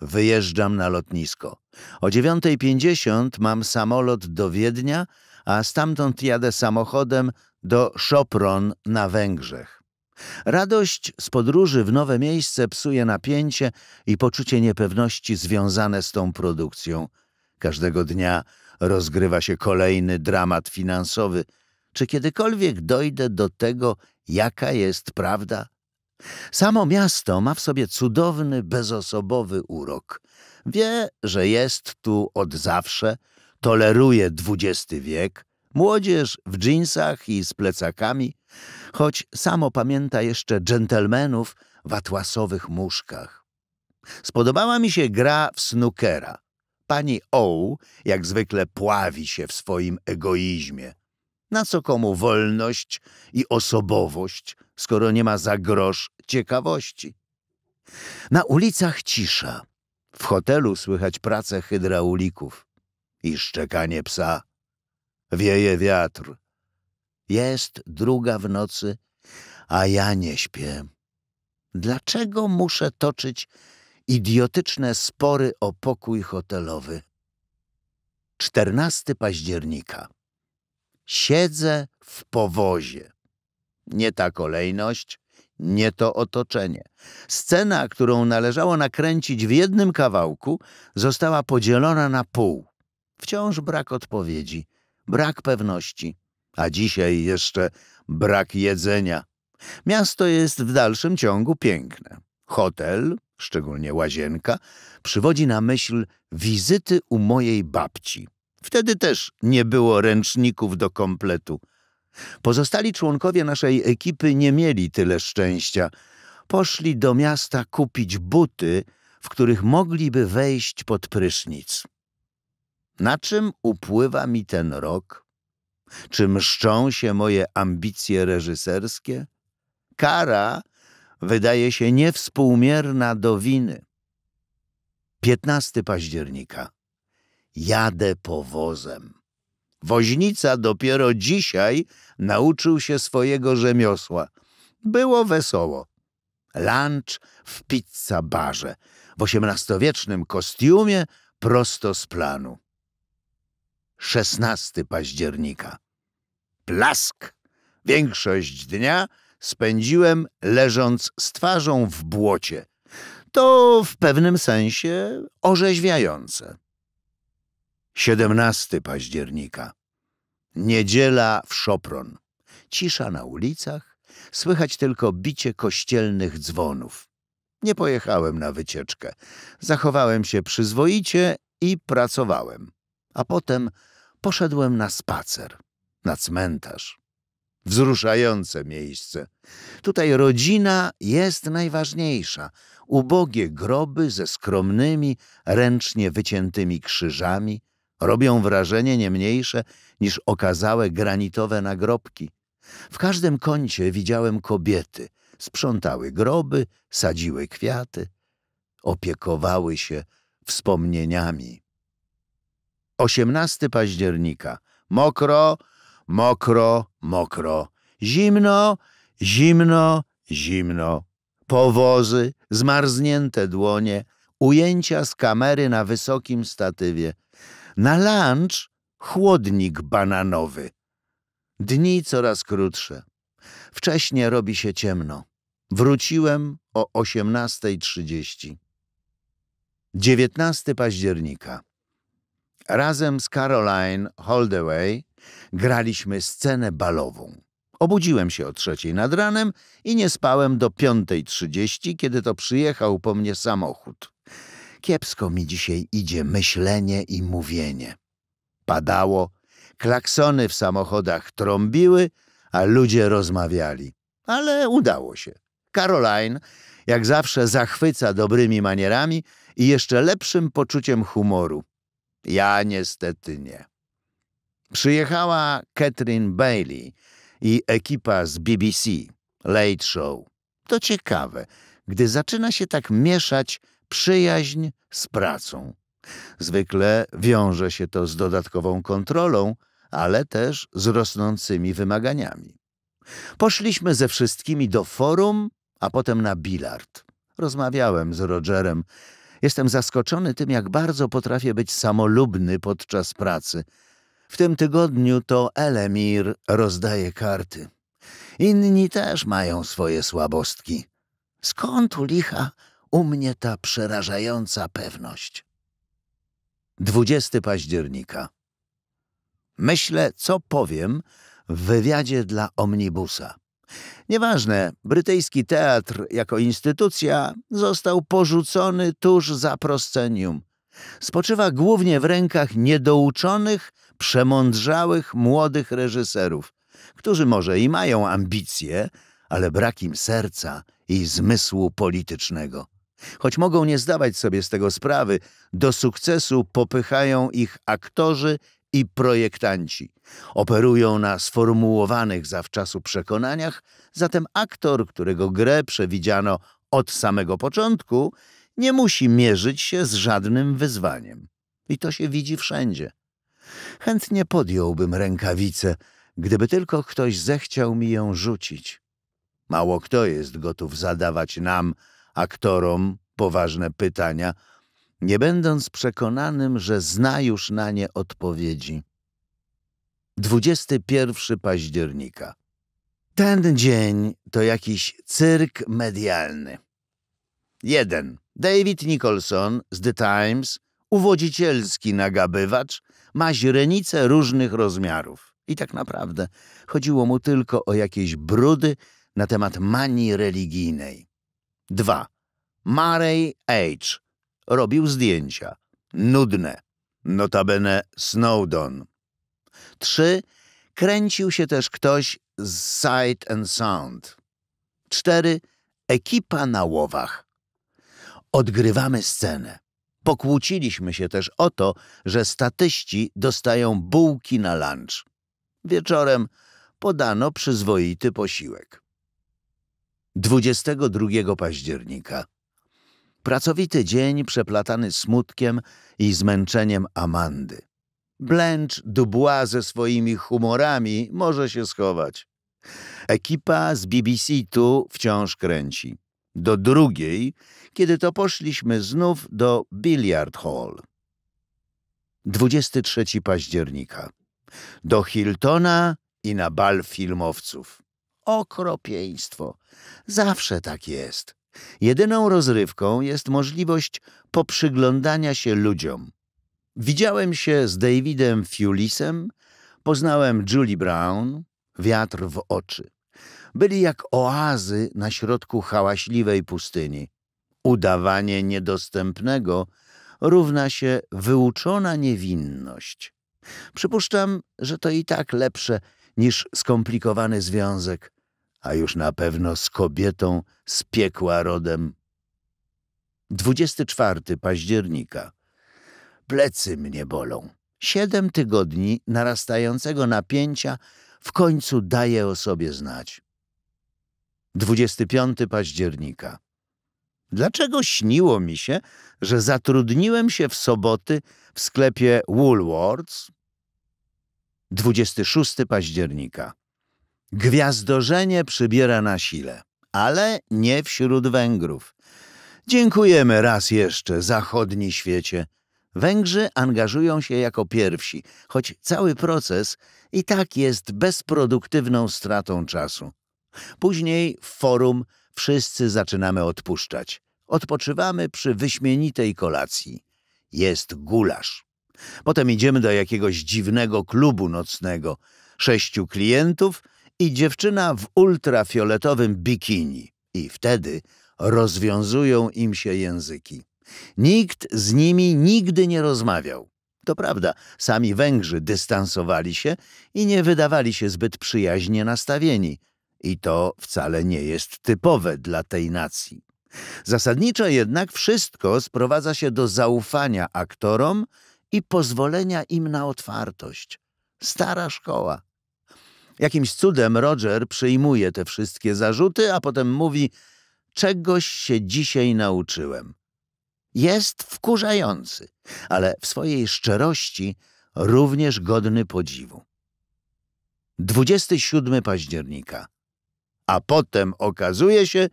wyjeżdżam na lotnisko. O 9.50 mam samolot do Wiednia, a stamtąd jadę samochodem do Szopron na Węgrzech. Radość z podróży w nowe miejsce psuje napięcie i poczucie niepewności związane z tą produkcją. Każdego dnia rozgrywa się kolejny dramat finansowy – czy kiedykolwiek dojdę do tego, jaka jest prawda? Samo miasto ma w sobie cudowny, bezosobowy urok. Wie, że jest tu od zawsze, toleruje XX wiek, młodzież w dżinsach i z plecakami, choć samo pamięta jeszcze dżentelmenów w atłasowych muszkach. Spodobała mi się gra w snookera. Pani O, jak zwykle, pławi się w swoim egoizmie. Na co komu wolność i osobowość, skoro nie ma za grosz ciekawości? Na ulicach cisza. W hotelu słychać pracę hydraulików i szczekanie psa. Wieje wiatr. Jest druga w nocy, a ja nie śpię. Dlaczego muszę toczyć idiotyczne spory o pokój hotelowy? 14 października Siedzę w powozie. Nie ta kolejność, nie to otoczenie. Scena, którą należało nakręcić w jednym kawałku, została podzielona na pół. Wciąż brak odpowiedzi, brak pewności, a dzisiaj jeszcze brak jedzenia. Miasto jest w dalszym ciągu piękne. Hotel, szczególnie łazienka, przywodzi na myśl wizyty u mojej babci. Wtedy też nie było ręczników do kompletu. Pozostali członkowie naszej ekipy nie mieli tyle szczęścia. Poszli do miasta kupić buty, w których mogliby wejść pod prysznic. Na czym upływa mi ten rok? Czy mszczą się moje ambicje reżyserskie? Kara wydaje się niewspółmierna do winy. 15 października jadę powozem. Woźnica dopiero dzisiaj nauczył się swojego rzemiosła. Było wesoło. Lunch w pizza barze, w osiemnastowiecznym kostiumie prosto z planu. 16 października. Plask! Większość dnia spędziłem leżąc z twarzą w błocie. To w pewnym sensie orzeźwiające. 17 października. Niedziela w Szopron. Cisza na ulicach, słychać tylko bicie kościelnych dzwonów. Nie pojechałem na wycieczkę. Zachowałem się przyzwoicie i pracowałem. A potem poszedłem na spacer, na cmentarz. Wzruszające miejsce. Tutaj rodzina jest najważniejsza. Ubogie groby ze skromnymi, ręcznie wyciętymi krzyżami, Robią wrażenie nie mniejsze niż okazałe granitowe nagrobki. W każdym kącie widziałem kobiety. Sprzątały groby, sadziły kwiaty, opiekowały się wspomnieniami. 18 października. Mokro, mokro, mokro. Zimno, zimno, zimno. Powozy, zmarznięte dłonie, ujęcia z kamery na wysokim statywie – na lunch chłodnik bananowy. Dni coraz krótsze. Wcześnie robi się ciemno. Wróciłem o 18.30. 19 października. Razem z Caroline Holdaway graliśmy scenę balową. Obudziłem się o trzeciej nad ranem i nie spałem do 5.30, kiedy to przyjechał po mnie samochód. Kiepsko mi dzisiaj idzie myślenie i mówienie. Padało, klaksony w samochodach trąbiły, a ludzie rozmawiali. Ale udało się. Caroline, jak zawsze, zachwyca dobrymi manierami i jeszcze lepszym poczuciem humoru. Ja niestety nie. Przyjechała Catherine Bailey i ekipa z BBC, Late Show. To ciekawe, gdy zaczyna się tak mieszać przyjaźń z pracą. Zwykle wiąże się to z dodatkową kontrolą, ale też z rosnącymi wymaganiami. Poszliśmy ze wszystkimi do forum, a potem na bilard. Rozmawiałem z Rogerem. Jestem zaskoczony tym, jak bardzo potrafię być samolubny podczas pracy. W tym tygodniu to Elemir rozdaje karty. Inni też mają swoje słabostki. Skąd u licha u mnie ta przerażająca pewność. 20 października. Myślę, co powiem w wywiadzie dla Omnibusa. Nieważne, brytyjski teatr jako instytucja został porzucony tuż za proscenium. Spoczywa głównie w rękach niedouczonych, przemądrzałych młodych reżyserów, którzy może i mają ambicje, ale brak im serca i zmysłu politycznego. Choć mogą nie zdawać sobie z tego sprawy, do sukcesu popychają ich aktorzy i projektanci. Operują na sformułowanych zawczasu przekonaniach, zatem aktor, którego grę przewidziano od samego początku, nie musi mierzyć się z żadnym wyzwaniem. I to się widzi wszędzie. Chętnie podjąłbym rękawicę, gdyby tylko ktoś zechciał mi ją rzucić. Mało kto jest gotów zadawać nam aktorom poważne pytania, nie będąc przekonanym, że zna już na nie odpowiedzi. 21 października. Ten dzień to jakiś cyrk medialny. 1. David Nicholson z The Times, uwodzicielski nagabywacz, ma źrenice różnych rozmiarów. I tak naprawdę chodziło mu tylko o jakieś brudy na temat manii religijnej. 2. Marej H. Robił zdjęcia. Nudne. Notabene Snowdon. 3. Kręcił się też ktoś z Sight and Sound. 4. Ekipa na łowach. Odgrywamy scenę. Pokłóciliśmy się też o to, że statyści dostają bułki na lunch. Wieczorem podano przyzwoity posiłek. 22 października. Pracowity dzień przeplatany smutkiem i zmęczeniem Amandy. Blanche Dubois ze swoimi humorami może się schować. Ekipa z BBC tu wciąż kręci. Do drugiej, kiedy to poszliśmy znów do Billiard Hall. 23 października. Do Hiltona i na bal filmowców. Okropieństwo. Zawsze tak jest. Jedyną rozrywką jest możliwość poprzyglądania się ludziom. Widziałem się z Davidem Fulisem, poznałem Julie Brown, wiatr w oczy. Byli jak oazy na środku hałaśliwej pustyni. Udawanie niedostępnego równa się wyuczona niewinność. Przypuszczam, że to i tak lepsze niż skomplikowany związek, a już na pewno z kobietą z piekła rodem. 24 października. Plecy mnie bolą. Siedem tygodni narastającego napięcia w końcu daje o sobie znać. 25 października. Dlaczego śniło mi się, że zatrudniłem się w soboty w sklepie Woolworths? 26 października. Gwiazdorzenie przybiera na sile, ale nie wśród Węgrów. Dziękujemy raz jeszcze, zachodni świecie. Węgrzy angażują się jako pierwsi, choć cały proces i tak jest bezproduktywną stratą czasu. Później w forum wszyscy zaczynamy odpuszczać. Odpoczywamy przy wyśmienitej kolacji. Jest gulasz. Potem idziemy do jakiegoś dziwnego klubu nocnego. Sześciu klientów – i dziewczyna w ultrafioletowym bikini. I wtedy rozwiązują im się języki. Nikt z nimi nigdy nie rozmawiał. To prawda, sami Węgrzy dystansowali się i nie wydawali się zbyt przyjaźnie nastawieni. I to wcale nie jest typowe dla tej nacji. Zasadniczo jednak wszystko sprowadza się do zaufania aktorom i pozwolenia im na otwartość. Stara szkoła. Jakimś cudem Roger przyjmuje te wszystkie zarzuty, a potem mówi: Czegoś się dzisiaj nauczyłem. Jest wkurzający, ale w swojej szczerości również godny podziwu. 27 października. A potem okazuje się,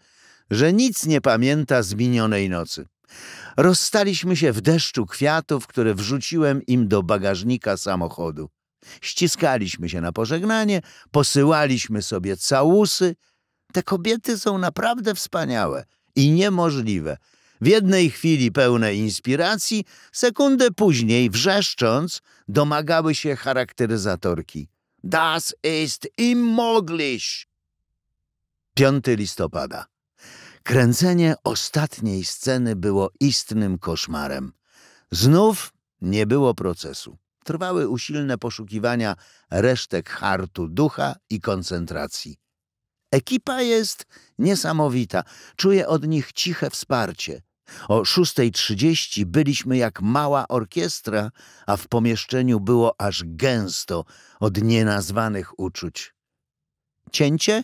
że nic nie pamięta z minionej nocy. Rozstaliśmy się w deszczu kwiatów, które wrzuciłem im do bagażnika samochodu. Ściskaliśmy się na pożegnanie, posyłaliśmy sobie całusy. Te kobiety są naprawdę wspaniałe i niemożliwe. W jednej chwili pełne inspiracji, sekundę później wrzeszcząc domagały się charakteryzatorki. Das ist immoglich! 5 listopada. Kręcenie ostatniej sceny było istnym koszmarem. Znów nie było procesu trwały usilne poszukiwania resztek hartu ducha i koncentracji. Ekipa jest niesamowita. Czuję od nich ciche wsparcie. O 6.30 byliśmy jak mała orkiestra, a w pomieszczeniu było aż gęsto od nienazwanych uczuć. Cięcie?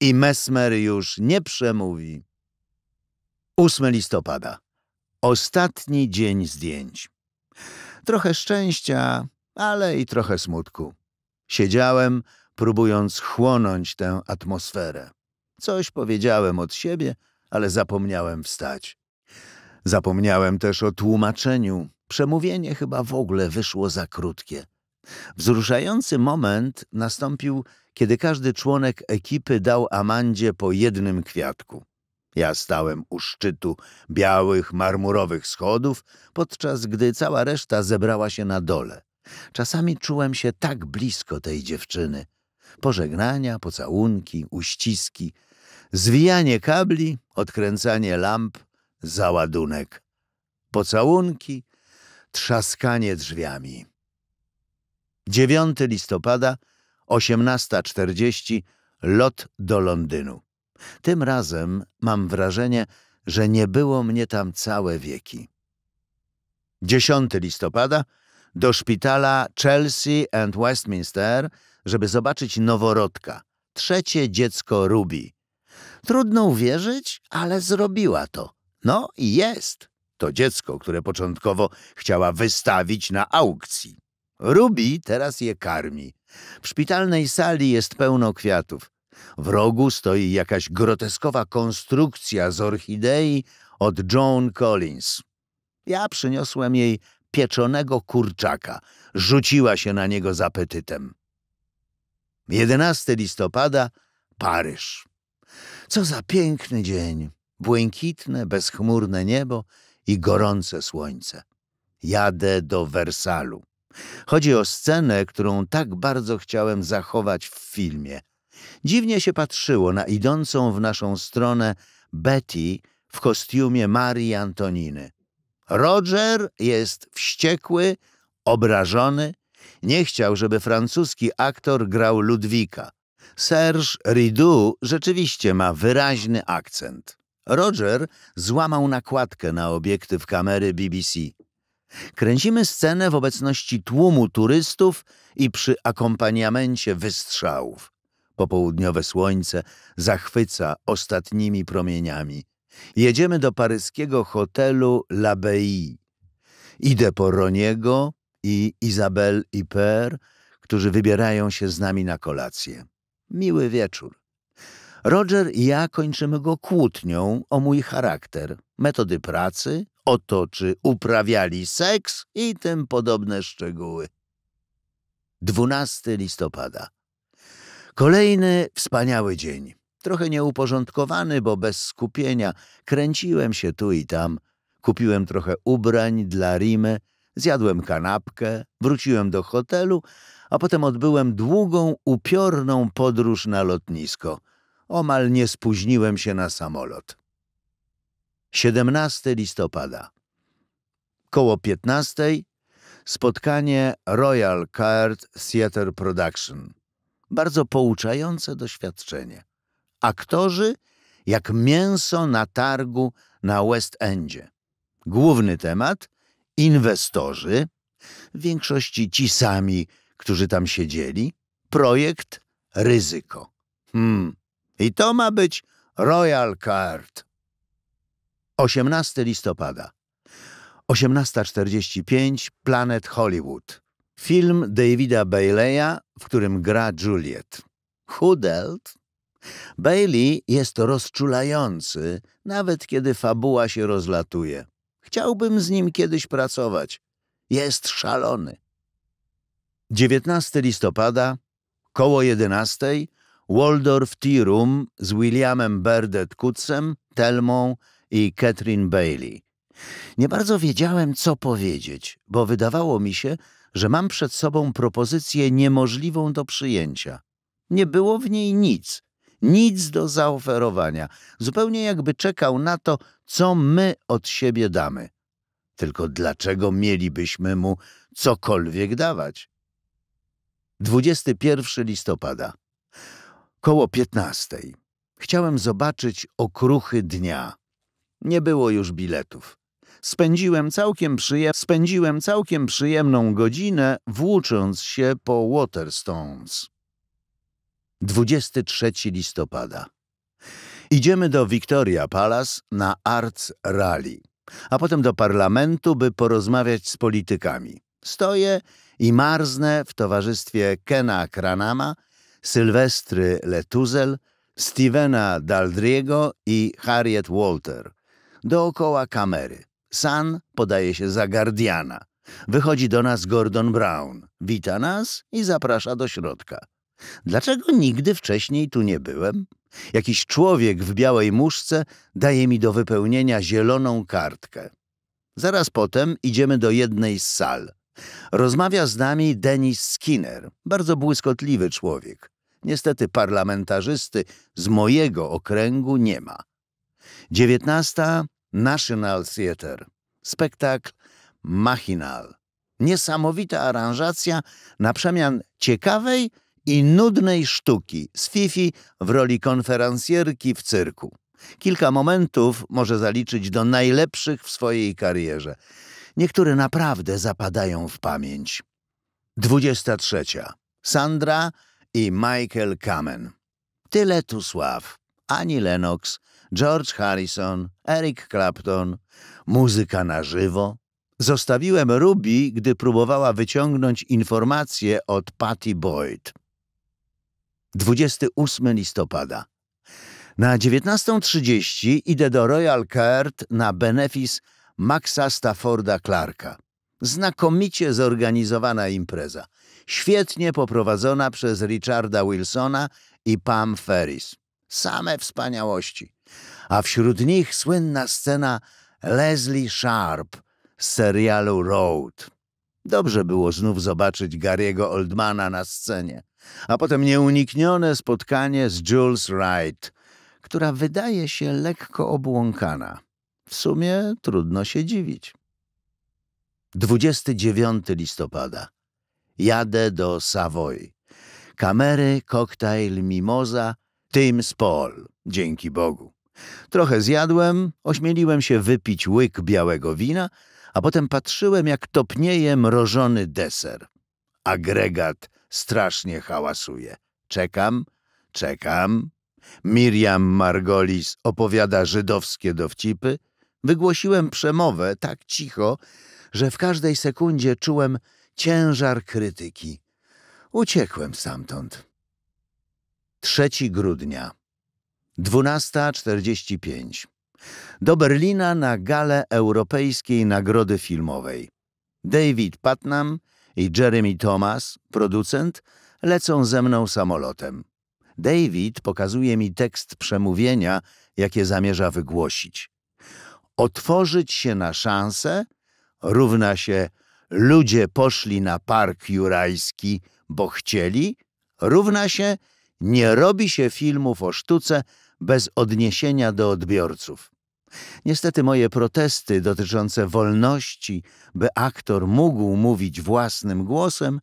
I Mesmer już nie przemówi. 8 listopada. Ostatni dzień zdjęć trochę szczęścia, ale i trochę smutku. Siedziałem, próbując chłonąć tę atmosferę. Coś powiedziałem od siebie, ale zapomniałem wstać. Zapomniałem też o tłumaczeniu. Przemówienie chyba w ogóle wyszło za krótkie. Wzruszający moment nastąpił, kiedy każdy członek ekipy dał Amandzie po jednym kwiatku. Ja stałem u szczytu białych, marmurowych schodów, podczas gdy cała reszta zebrała się na dole. Czasami czułem się tak blisko tej dziewczyny. Pożegnania, pocałunki, uściski, zwijanie kabli, odkręcanie lamp, załadunek. Pocałunki, trzaskanie drzwiami. 9 listopada, 18.40, lot do Londynu. Tym razem mam wrażenie, że nie było mnie tam całe wieki. 10 listopada do szpitala Chelsea and Westminster, żeby zobaczyć noworodka, trzecie dziecko Ruby. Trudno uwierzyć, ale zrobiła to. No i jest. To dziecko, które początkowo chciała wystawić na aukcji. Ruby teraz je karmi. W szpitalnej sali jest pełno kwiatów. W rogu stoi jakaś groteskowa konstrukcja z orchidei od Joan Collins. Ja przyniosłem jej pieczonego kurczaka. Rzuciła się na niego z apetytem. 11 listopada, Paryż. Co za piękny dzień. Błękitne, bezchmurne niebo i gorące słońce. Jadę do Wersalu. Chodzi o scenę, którą tak bardzo chciałem zachować w filmie – Dziwnie się patrzyło na idącą w naszą stronę Betty w kostiumie Marii Antoniny. Roger jest wściekły, obrażony. Nie chciał, żeby francuski aktor grał Ludwika. Serge Ridu rzeczywiście ma wyraźny akcent. Roger złamał nakładkę na obiektyw kamery BBC. Kręcimy scenę w obecności tłumu turystów i przy akompaniamencie wystrzałów. Popołudniowe słońce zachwyca ostatnimi promieniami. Jedziemy do paryskiego hotelu L'Abbaye. Idę po Roniego i Izabel i Per, którzy wybierają się z nami na kolację. Miły wieczór. Roger i ja kończymy go kłótnią o mój charakter, metody pracy, o to, czy uprawiali seks i tym podobne szczegóły. 12 listopada. Kolejny wspaniały dzień. Trochę nieuporządkowany, bo bez skupienia. Kręciłem się tu i tam. Kupiłem trochę ubrań dla Rimy, zjadłem kanapkę, wróciłem do hotelu, a potem odbyłem długą, upiorną podróż na lotnisko. Omal nie spóźniłem się na samolot. 17 listopada. Koło 15 spotkanie Royal Card Theatre Production – bardzo pouczające doświadczenie. Aktorzy jak mięso na targu na West Endzie. Główny temat inwestorzy, w większości ci sami, którzy tam siedzieli, projekt ryzyko. Hmm. I to ma być Royal Card. 18 listopada. 18.45 Planet Hollywood. Film Davida Baileya, w którym gra Juliet. Hudelt? Bailey jest rozczulający, nawet kiedy fabuła się rozlatuje. Chciałbym z nim kiedyś pracować. Jest szalony. 19 listopada, koło 11, Waldorf Tea Room z Williamem Berdet Kutzem, Telmą i Catherine Bailey. Nie bardzo wiedziałem, co powiedzieć, bo wydawało mi się, że mam przed sobą propozycję niemożliwą do przyjęcia. Nie było w niej nic, nic do zaoferowania, zupełnie jakby czekał na to, co my od siebie damy. Tylko dlaczego mielibyśmy mu cokolwiek dawać? 21 listopada. Koło 15. Chciałem zobaczyć okruchy dnia. Nie było już biletów. Spędziłem całkiem, przyje... Spędziłem całkiem przyjemną godzinę włócząc się po Waterstones. 23 listopada. Idziemy do Victoria Palace na Arts Rally, a potem do parlamentu, by porozmawiać z politykami. Stoję i marznę w towarzystwie Kena Kranama, Sylwestry Letuzel, Stevena Daldriego i Harriet Walter. Dookoła kamery. San podaje się za Guardiana. Wychodzi do nas Gordon Brown, wita nas i zaprasza do środka. Dlaczego nigdy wcześniej tu nie byłem? Jakiś człowiek w białej muszce daje mi do wypełnienia zieloną kartkę. Zaraz potem idziemy do jednej z sal. Rozmawia z nami Denis Skinner, bardzo błyskotliwy człowiek. Niestety parlamentarzysty z mojego okręgu nie ma. 19. National Theatre. Spektakl Machinal. Niesamowita aranżacja na przemian ciekawej i nudnej sztuki z Fifi w roli konferencjerki w cyrku. Kilka momentów może zaliczyć do najlepszych w swojej karierze. Niektóre naprawdę zapadają w pamięć. 23. Sandra i Michael Kamen. Tyle tu sław. Ani Lennox, George Harrison, Eric Clapton, muzyka na żywo. Zostawiłem Ruby, gdy próbowała wyciągnąć informacje od Patty Boyd. 28 listopada. Na 19.30 idę do Royal Court na benefis Maxa Stafforda Clarka. Znakomicie zorganizowana impreza. Świetnie poprowadzona przez Richarda Wilsona i Pam Ferris. Same wspaniałości a wśród nich słynna scena Leslie Sharp z serialu Road. Dobrze było znów zobaczyć Gary'ego Oldmana na scenie, a potem nieuniknione spotkanie z Jules Wright, która wydaje się lekko obłąkana. W sumie trudno się dziwić. 29 listopada. Jadę do Savoy. Kamery, koktajl, mimoza, Tim Paul. Dzięki Bogu. Trochę zjadłem, ośmieliłem się wypić łyk białego wina, a potem patrzyłem, jak topnieje mrożony deser. Agregat strasznie hałasuje. Czekam, czekam. Miriam Margolis opowiada żydowskie dowcipy. Wygłosiłem przemowę tak cicho, że w każdej sekundzie czułem ciężar krytyki. Uciekłem stamtąd. 3 grudnia 12.45. Do Berlina na Gale Europejskiej Nagrody Filmowej. David Putnam i Jeremy Thomas, producent, lecą ze mną samolotem. David pokazuje mi tekst przemówienia, jakie zamierza wygłosić. Otworzyć się na szanse równa się ludzie poszli na park jurajski, bo chcieli, równa się nie robi się filmów o sztuce, bez odniesienia do odbiorców. Niestety moje protesty dotyczące wolności, by aktor mógł mówić własnym głosem,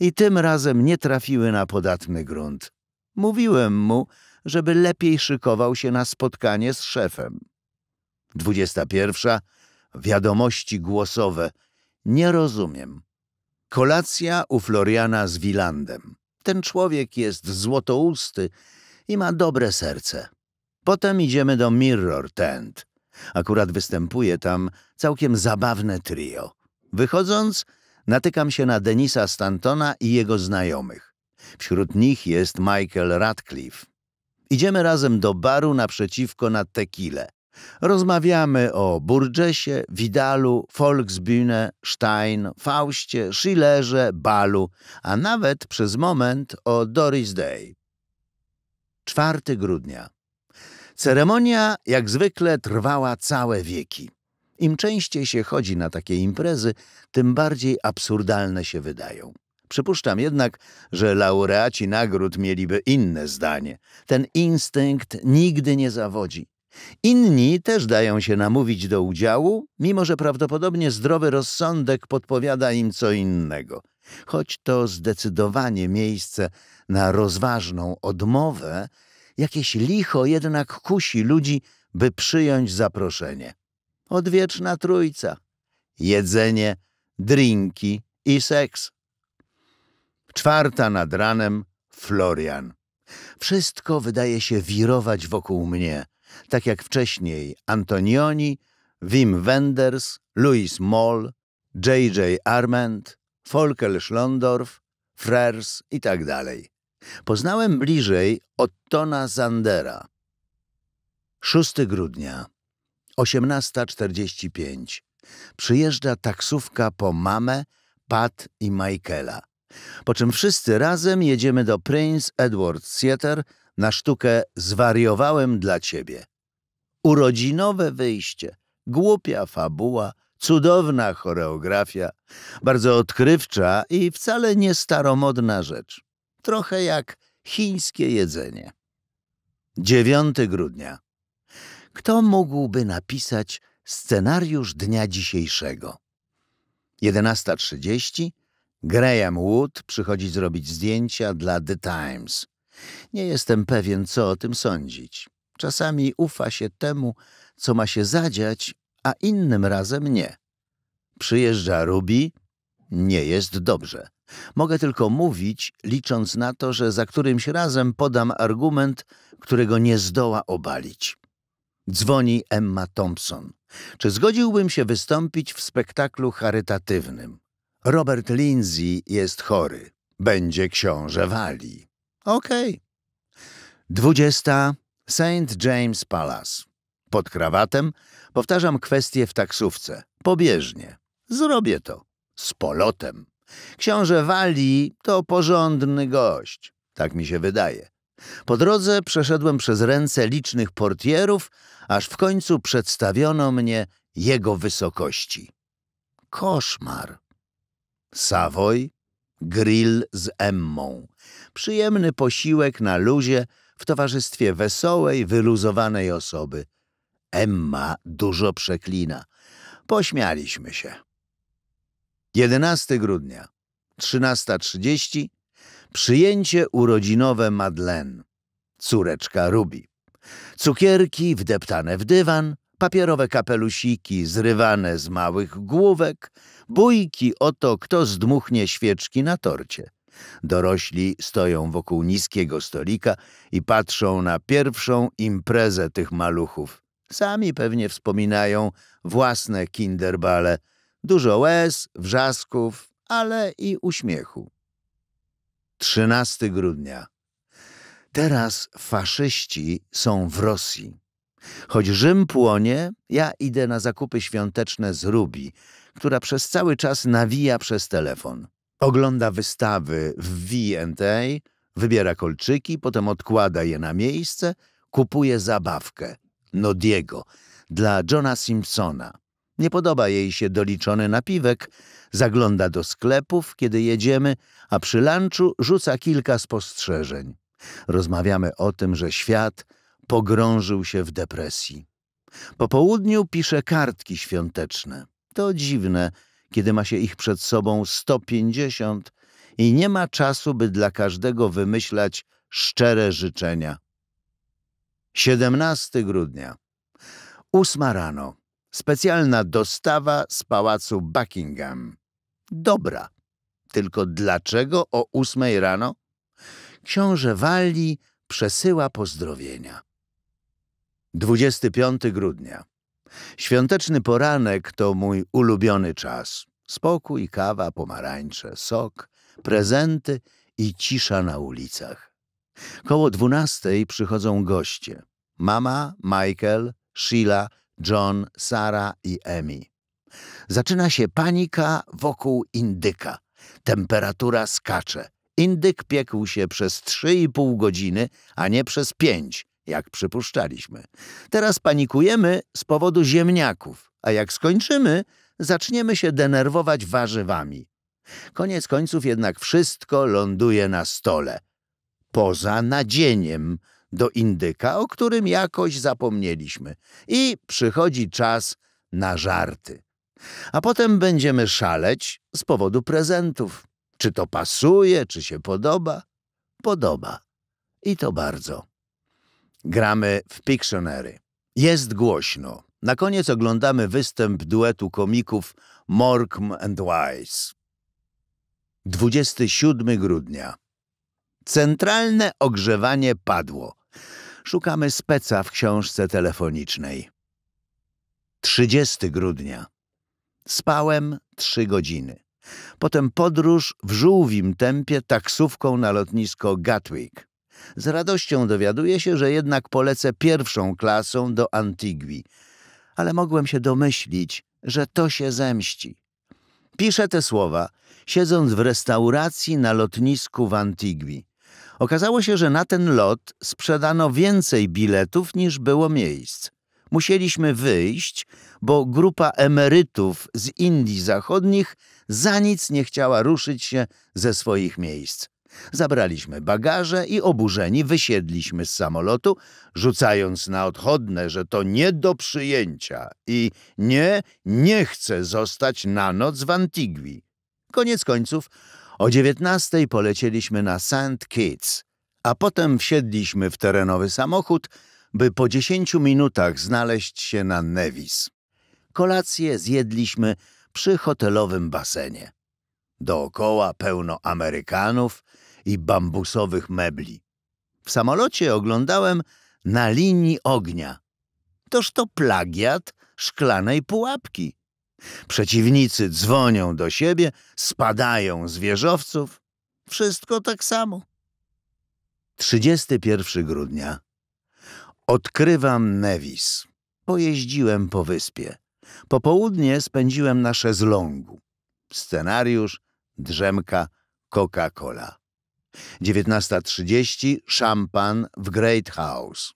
i tym razem nie trafiły na podatny grunt. Mówiłem mu, żeby lepiej szykował się na spotkanie z szefem. 21. Wiadomości głosowe. Nie rozumiem. Kolacja u Floriana z Wilandem. Ten człowiek jest złotousty i ma dobre serce. Potem idziemy do Mirror Tent. Akurat występuje tam całkiem zabawne trio. Wychodząc, natykam się na Denisa Stantona i jego znajomych. Wśród nich jest Michael Radcliffe. Idziemy razem do baru naprzeciwko na tequilę. Rozmawiamy o Burgessie, Widalu, Volksbühne, Stein, Faustie, Schillerze, Balu, a nawet przez moment o Doris Day. 4 grudnia. Ceremonia, jak zwykle, trwała całe wieki. Im częściej się chodzi na takie imprezy, tym bardziej absurdalne się wydają. Przypuszczam jednak, że laureaci nagród mieliby inne zdanie. Ten instynkt nigdy nie zawodzi. Inni też dają się namówić do udziału, mimo że prawdopodobnie zdrowy rozsądek podpowiada im co innego choć to zdecydowanie miejsce na rozważną odmowę, jakieś licho jednak kusi ludzi, by przyjąć zaproszenie. Odwieczna trójca jedzenie, drinki i seks. Czwarta nad ranem Florian. Wszystko wydaje się wirować wokół mnie, tak jak wcześniej Antonioni, Wim Wenders, Louis Moll, J.J. Arment, Volkel-Schlondorf, Frers i tak dalej. Poznałem bliżej Ottona Zander'a. 6 grudnia, 18.45. Przyjeżdża taksówka po mamę, Pat i Michaela. Po czym wszyscy razem jedziemy do Prince Edward Theatre na sztukę Zwariowałem dla ciebie. Urodzinowe wyjście, głupia fabuła, Cudowna choreografia, bardzo odkrywcza i wcale nie staromodna rzecz. Trochę jak chińskie jedzenie. 9 grudnia. Kto mógłby napisać scenariusz dnia dzisiejszego? 11.30 Graham Wood przychodzi zrobić zdjęcia dla The Times. Nie jestem pewien, co o tym sądzić. Czasami ufa się temu, co ma się zadziać, a innym razem nie. Przyjeżdża Ruby, nie jest dobrze. Mogę tylko mówić, licząc na to, że za którymś razem podam argument, którego nie zdoła obalić. Dzwoni Emma Thompson. Czy zgodziłbym się wystąpić w spektaklu charytatywnym? Robert Lindsay jest chory. Będzie książę Wali. Okej. Okay. 20. St. James Palace pod krawatem, powtarzam kwestię w taksówce, pobieżnie. Zrobię to. Z polotem. Książę Wali to porządny gość. Tak mi się wydaje. Po drodze przeszedłem przez ręce licznych portierów, aż w końcu przedstawiono mnie jego wysokości. Koszmar. Savoy, grill z Emmą. Przyjemny posiłek na luzie w towarzystwie wesołej, wyluzowanej osoby – Emma dużo przeklina. Pośmialiśmy się. 11 grudnia, 13.30, przyjęcie urodzinowe Madeleine, córeczka Ruby. Cukierki wdeptane w dywan, papierowe kapelusiki zrywane z małych główek, bójki o to, kto zdmuchnie świeczki na torcie. Dorośli stoją wokół niskiego stolika i patrzą na pierwszą imprezę tych maluchów. Sami pewnie wspominają własne kinderbale. Dużo łez, wrzasków, ale i uśmiechu. 13 grudnia. Teraz faszyści są w Rosji. Choć Rzym płonie, ja idę na zakupy świąteczne z Rubi, która przez cały czas nawija przez telefon. Ogląda wystawy w V&A, wybiera kolczyki, potem odkłada je na miejsce, kupuje zabawkę – Nodiego, dla Johna Simpsona. Nie podoba jej się doliczony napiwek, zagląda do sklepów, kiedy jedziemy, a przy lunchu rzuca kilka spostrzeżeń. Rozmawiamy o tym, że świat pogrążył się w depresji. Po południu pisze kartki świąteczne. To dziwne, kiedy ma się ich przed sobą 150 i nie ma czasu, by dla każdego wymyślać szczere życzenia. 17 grudnia. 8 rano. Specjalna dostawa z pałacu Buckingham. Dobra. Tylko dlaczego o 8 rano? Książę Walli przesyła pozdrowienia. 25 grudnia. Świąteczny poranek to mój ulubiony czas. Spokój, kawa, pomarańcze, sok, prezenty i cisza na ulicach. Koło dwunastej przychodzą goście. Mama, Michael, Sheila, John, Sara i Emmy. Zaczyna się panika wokół indyka. Temperatura skacze. Indyk piekł się przez 3,5 godziny, a nie przez 5, jak przypuszczaliśmy. Teraz panikujemy z powodu ziemniaków, a jak skończymy, zaczniemy się denerwować warzywami. Koniec końców jednak wszystko ląduje na stole poza nadzieniem do indyka, o którym jakoś zapomnieliśmy. I przychodzi czas na żarty. A potem będziemy szaleć z powodu prezentów. Czy to pasuje, czy się podoba? Podoba. I to bardzo. Gramy w Pictionary. Jest głośno. Na koniec oglądamy występ duetu komików Morkm and Wise. 27 grudnia Centralne ogrzewanie padło. Szukamy speca w książce telefonicznej. 30 grudnia. Spałem trzy godziny. Potem podróż w żółwim tempie taksówką na lotnisko Gatwick. Z radością dowiaduję się, że jednak polecę pierwszą klasą do Antigui. Ale mogłem się domyślić, że to się zemści. Piszę te słowa, siedząc w restauracji na lotnisku w Antigui. Okazało się, że na ten lot sprzedano więcej biletów niż było miejsc. Musieliśmy wyjść, bo grupa emerytów z Indii Zachodnich za nic nie chciała ruszyć się ze swoich miejsc. Zabraliśmy bagaże i oburzeni wysiedliśmy z samolotu, rzucając na odchodne, że to nie do przyjęcia i nie, nie chcę zostać na noc w Antigwi. Koniec końców o dziewiętnastej polecieliśmy na St. Kitts, a potem wsiedliśmy w terenowy samochód, by po dziesięciu minutach znaleźć się na Nevis. Kolację zjedliśmy przy hotelowym basenie. Dookoła pełno Amerykanów i bambusowych mebli. W samolocie oglądałem na linii ognia. Toż to plagiat szklanej pułapki. Przeciwnicy dzwonią do siebie, spadają z wieżowców. Wszystko tak samo. 31 grudnia. Odkrywam Nevis. Pojeździłem po wyspie. Popołudnie spędziłem na szezlongu. Scenariusz, drzemka, Coca-Cola. 19.30 szampan w Great House.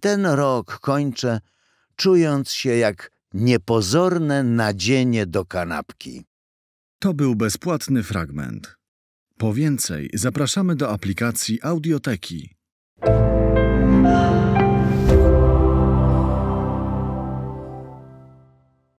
Ten rok kończę, czując się jak niepozorne nadzienie do kanapki. To był bezpłatny fragment. Po więcej zapraszamy do aplikacji Audioteki.